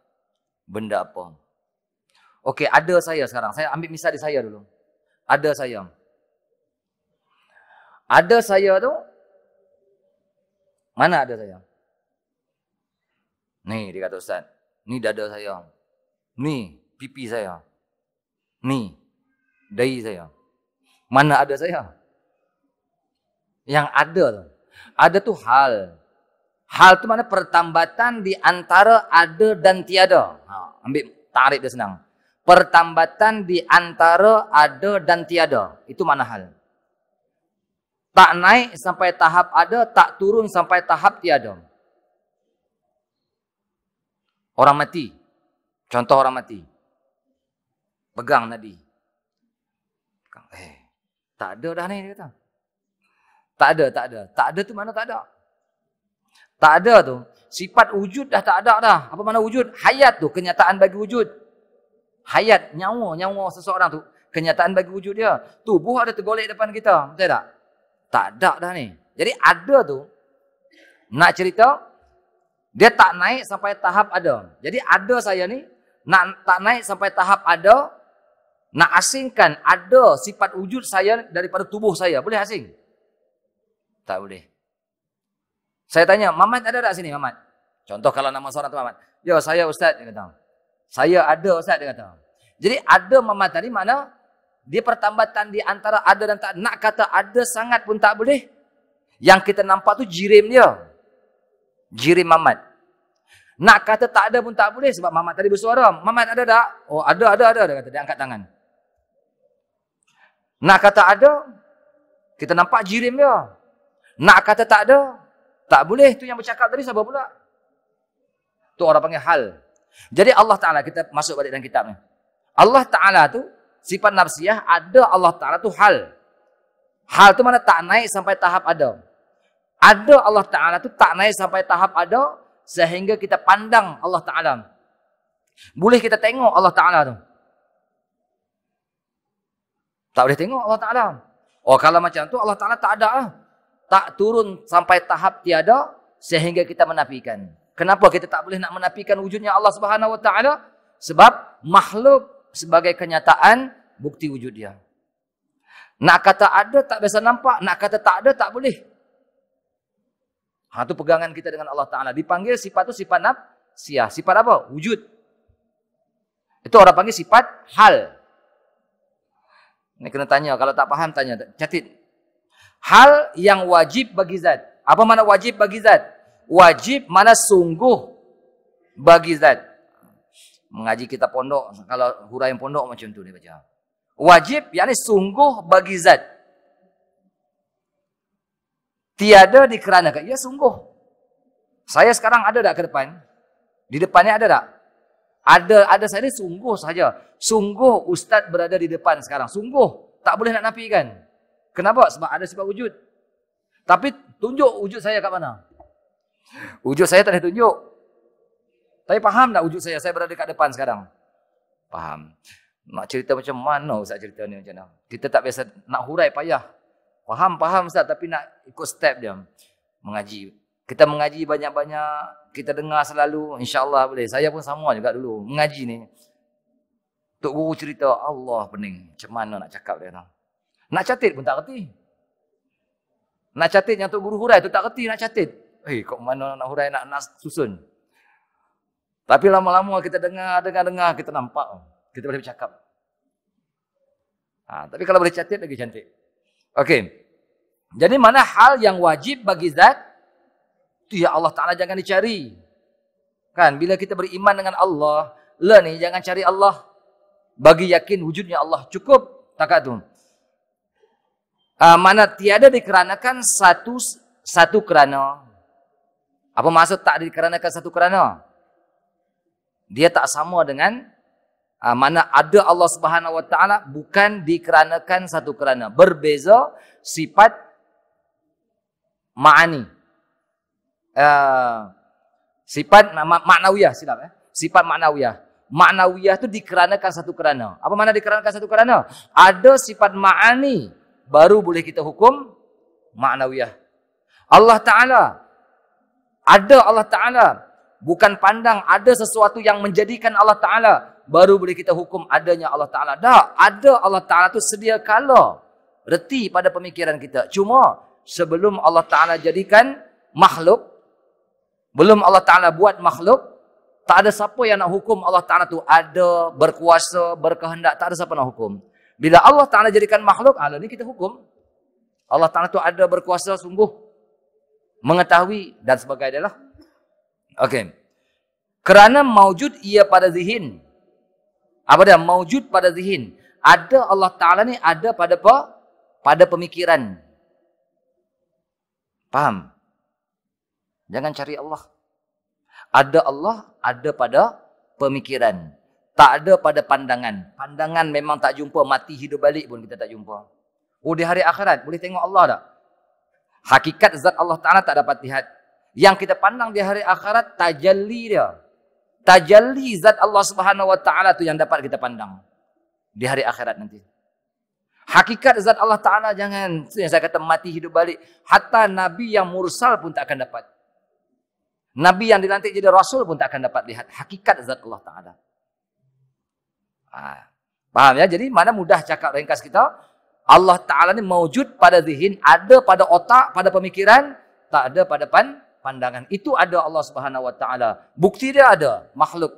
Benda apa? Okey, ada saya sekarang. Saya ambil misal di saya dulu. Ada saya. Ada saya tu, mana ada saya? Ni dia kata Ustaz. Ni dada saya. Ni pipi saya. Ni, dai saya. Mana ada saya? Yang ada Ada tu hal. Hal tu mana pertambatan di antara ada dan tiada. Ha, ambil tarik dia senang. Pertambatan di antara ada dan tiada. Itu mana hal? Tak naik sampai tahap ada, tak turun sampai tahap tiada. Orang mati. Contoh orang mati pegang tadi. Eh, tak ada dah ni dia kata. Tak ada, tak ada. Tak ada tu mana tak ada. Tak ada tu. Sifat wujud dah tak ada dah. Apa mana wujud? Hayat tu. Kenyataan bagi wujud. Hayat. Nyawa. Nyawa seseorang tu. Kenyataan bagi wujud dia. Tubuh ada tergolek depan kita. Betul tak? Tak ada dah ni. Jadi ada tu. Nak cerita. Dia tak naik sampai tahap ada. Jadi ada saya ni. Nak, tak naik sampai tahap ada nak asingkan ada sifat wujud saya daripada tubuh saya. Boleh asing? Tak boleh. Saya tanya, Mamat ada tak sini Mamat? Contoh kalau nama seorang tu Mamat. Ya, saya Ustaz, dia kata. Saya ada Ustaz, dia kata. Jadi ada Mamat tadi mana? Dia pertambatan di antara ada dan tak. Nak kata ada sangat pun tak boleh. Yang kita nampak tu jirim dia. Jirim Mamat. Nak kata tak ada pun tak boleh sebab Mamat tadi bersuara. Mamat ada tak? Oh, ada, ada, ada, dia kata. Dia angkat tangan. Nak kata ada, kita nampak jirim dia. Nak kata tak ada, tak boleh. Itu yang bercakap tadi siapa pula? Itu orang panggil hal. Jadi Allah Ta'ala, kita masuk balik dalam kitab ni. Allah Ta'ala tu sifat nafsiyah ada Allah Ta'ala tu hal. Hal tu mana tak naik sampai tahap ada. Ada Allah Ta'ala tu tak naik sampai tahap ada sehingga kita pandang Allah Ta'ala. Boleh kita tengok Allah Ta'ala tu. Tak boleh tengok Allah Ta'ala. Oh kalau macam tu Allah Ta'ala tak ada lah. Tak turun sampai tahap tiada sehingga kita menafikan. Kenapa kita tak boleh nak menafikan wujudnya Allah Subhanahu Wa Ta'ala? Sebab makhluk sebagai kenyataan bukti wujud dia. Nak kata ada tak biasa nampak, nak kata tak ada tak boleh. Ha, itu pegangan kita dengan Allah Ta'ala. Dipanggil sifat tu sifat nafsiyah. Sifat apa? Wujud. Itu orang panggil sifat hal. Ini kena tanya. Kalau tak faham, tanya. Catit. Hal yang wajib bagi zat. Apa mana wajib bagi zat? Wajib mana sungguh bagi zat. Mengaji kita pondok. Kalau hura yang pondok macam tu dia baca. Wajib, yang ini sungguh bagi zat. Tiada dikeranakan. Ya, sungguh. Saya sekarang ada tak ke depan? Di depannya ada tak? Ada ada saya ni sungguh saja. Sungguh ustaz berada di depan sekarang. Sungguh. Tak boleh nak nafikan. Kenapa? Sebab ada sifat wujud. Tapi tunjuk wujud saya kat mana? Wujud saya tak boleh tunjuk. Tapi faham tak wujud saya? Saya berada kat depan sekarang. Faham. Nak cerita macam mana Ustaz cerita ni macam mana? Kita tak biasa nak hurai payah. Faham, faham Ustaz. Tapi nak ikut step dia. Mengaji. Kita mengaji banyak-banyak kita dengar selalu, insyaAllah boleh. Saya pun sama juga dulu, mengaji ni. Tok Guru cerita, Allah pening. Macam mana nak cakap dia tau. Nak catit pun tak reti. Nak catit yang Tok Guru hurai tu tak reti nak catit. Eh, hey, kok mana nak hurai nak, nak susun. Tapi lama-lama kita dengar, dengar-dengar, kita nampak. Kita boleh bercakap. Ha, tapi kalau boleh catit, lagi cantik. Okey. Jadi mana hal yang wajib bagi zat itu ya Allah Ta'ala jangan dicari. Kan, bila kita beriman dengan Allah, lah ni jangan cari Allah. Bagi yakin wujudnya Allah cukup. Tak tu. Uh, mana tiada dikeranakan satu satu kerana. Apa maksud tak dikeranakan satu kerana? Dia tak sama dengan uh, mana ada Allah Subhanahu Wa Taala bukan dikeranakan satu kerana. Berbeza sifat ma'ani. Ah, sifat maknawiyah silap eh sifat maknawiyah maknawiyah itu dikeranakan satu kerana apa mana dikeranakan satu kerana ada sifat ma'ani baru boleh kita hukum maknawiyah Allah taala ada Allah taala bukan pandang ada sesuatu yang menjadikan Allah taala baru boleh kita hukum adanya Allah taala dah ada Allah taala tu sedia kala reti pada pemikiran kita cuma sebelum Allah taala jadikan makhluk belum Allah Ta'ala buat makhluk, tak ada siapa yang nak hukum Allah Ta'ala tu. Ada, berkuasa, berkehendak, tak ada siapa nak hukum. Bila Allah Ta'ala jadikan makhluk, ala ah, ni kita hukum. Allah Ta'ala tu ada berkuasa sungguh. Mengetahui dan sebagainya lah. Okey. Kerana maujud ia pada zihin. Apa ah, dia? Maujud pada zihin. Ada Allah Ta'ala ni ada pada apa? Pada pemikiran. Faham? Faham? Jangan cari Allah. Ada Allah, ada pada pemikiran. Tak ada pada pandangan. Pandangan memang tak jumpa. Mati hidup balik pun kita tak jumpa. Oh, di hari akhirat boleh tengok Allah tak? Hakikat zat Allah Ta'ala tak dapat lihat. Yang kita pandang di hari akhirat, tajalli dia. Tajalli zat Allah Subhanahu Wa Ta'ala tu yang dapat kita pandang. Di hari akhirat nanti. Hakikat zat Allah Ta'ala jangan. Itu yang saya kata mati hidup balik. Hatta Nabi yang mursal pun tak akan dapat. Nabi yang dilantik jadi rasul pun tak akan dapat lihat hakikat zat Allah Ta'ala. Ha. Faham ya? Jadi mana mudah cakap ringkas kita? Allah Ta'ala ni mewujud pada zihin, ada pada otak, pada pemikiran, tak ada pada pan pandangan. Itu ada Allah Subhanahu Wa Ta'ala. Bukti dia ada, makhluk.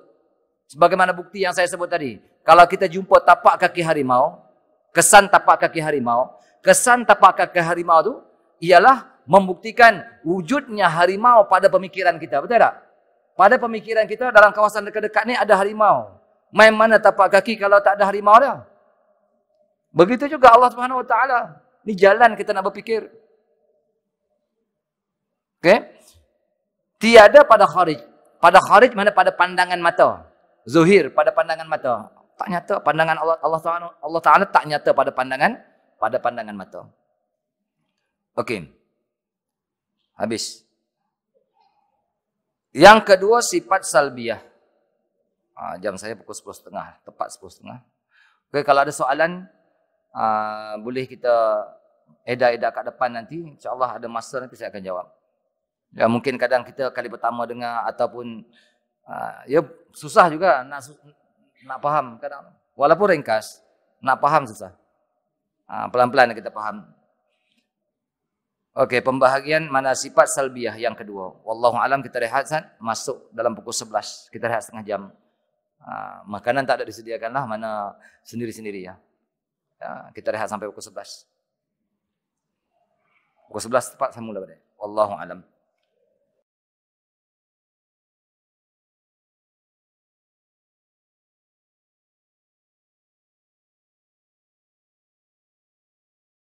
Sebagaimana bukti yang saya sebut tadi. Kalau kita jumpa tapak kaki harimau, kesan tapak kaki harimau, kesan tapak kaki harimau tu ialah membuktikan wujudnya harimau pada pemikiran kita. Betul tak? Pada pemikiran kita dalam kawasan dekat-dekat ni ada harimau. Main mana tapak kaki kalau tak ada harimau dia? Begitu juga Allah Subhanahu Wa Taala. Ini jalan kita nak berfikir. Okay? Tiada pada kharij. Pada kharij mana pada pandangan mata. Zuhir pada pandangan mata. Tak nyata pandangan Allah Allah Taala Allah Taala tak nyata pada pandangan pada pandangan mata. Okey. Habis. Yang kedua sifat salbiah. Ha, ah, jam saya pukul sepuluh setengah Tepat sepuluh setengah. Okay, kalau ada soalan, ha, boleh kita edar-edar kat depan nanti. InsyaAllah ada masa nanti saya akan jawab. Ya, mungkin kadang kita kali pertama dengar ataupun ha, ya susah juga nak nak faham kadang. Walaupun ringkas, nak faham susah. Ha, pelan-pelan kita faham. Okey, pembahagian mana sifat salbiah yang kedua. Wallahu alam kita rehat kan? masuk dalam pukul 11. Kita rehat setengah jam. Ah, makanan tak ada disediakan lah mana sendiri-sendiri ya. ya. kita rehat sampai pukul 11. Pukul 11 tepat saya mula balik. Wallahu alam.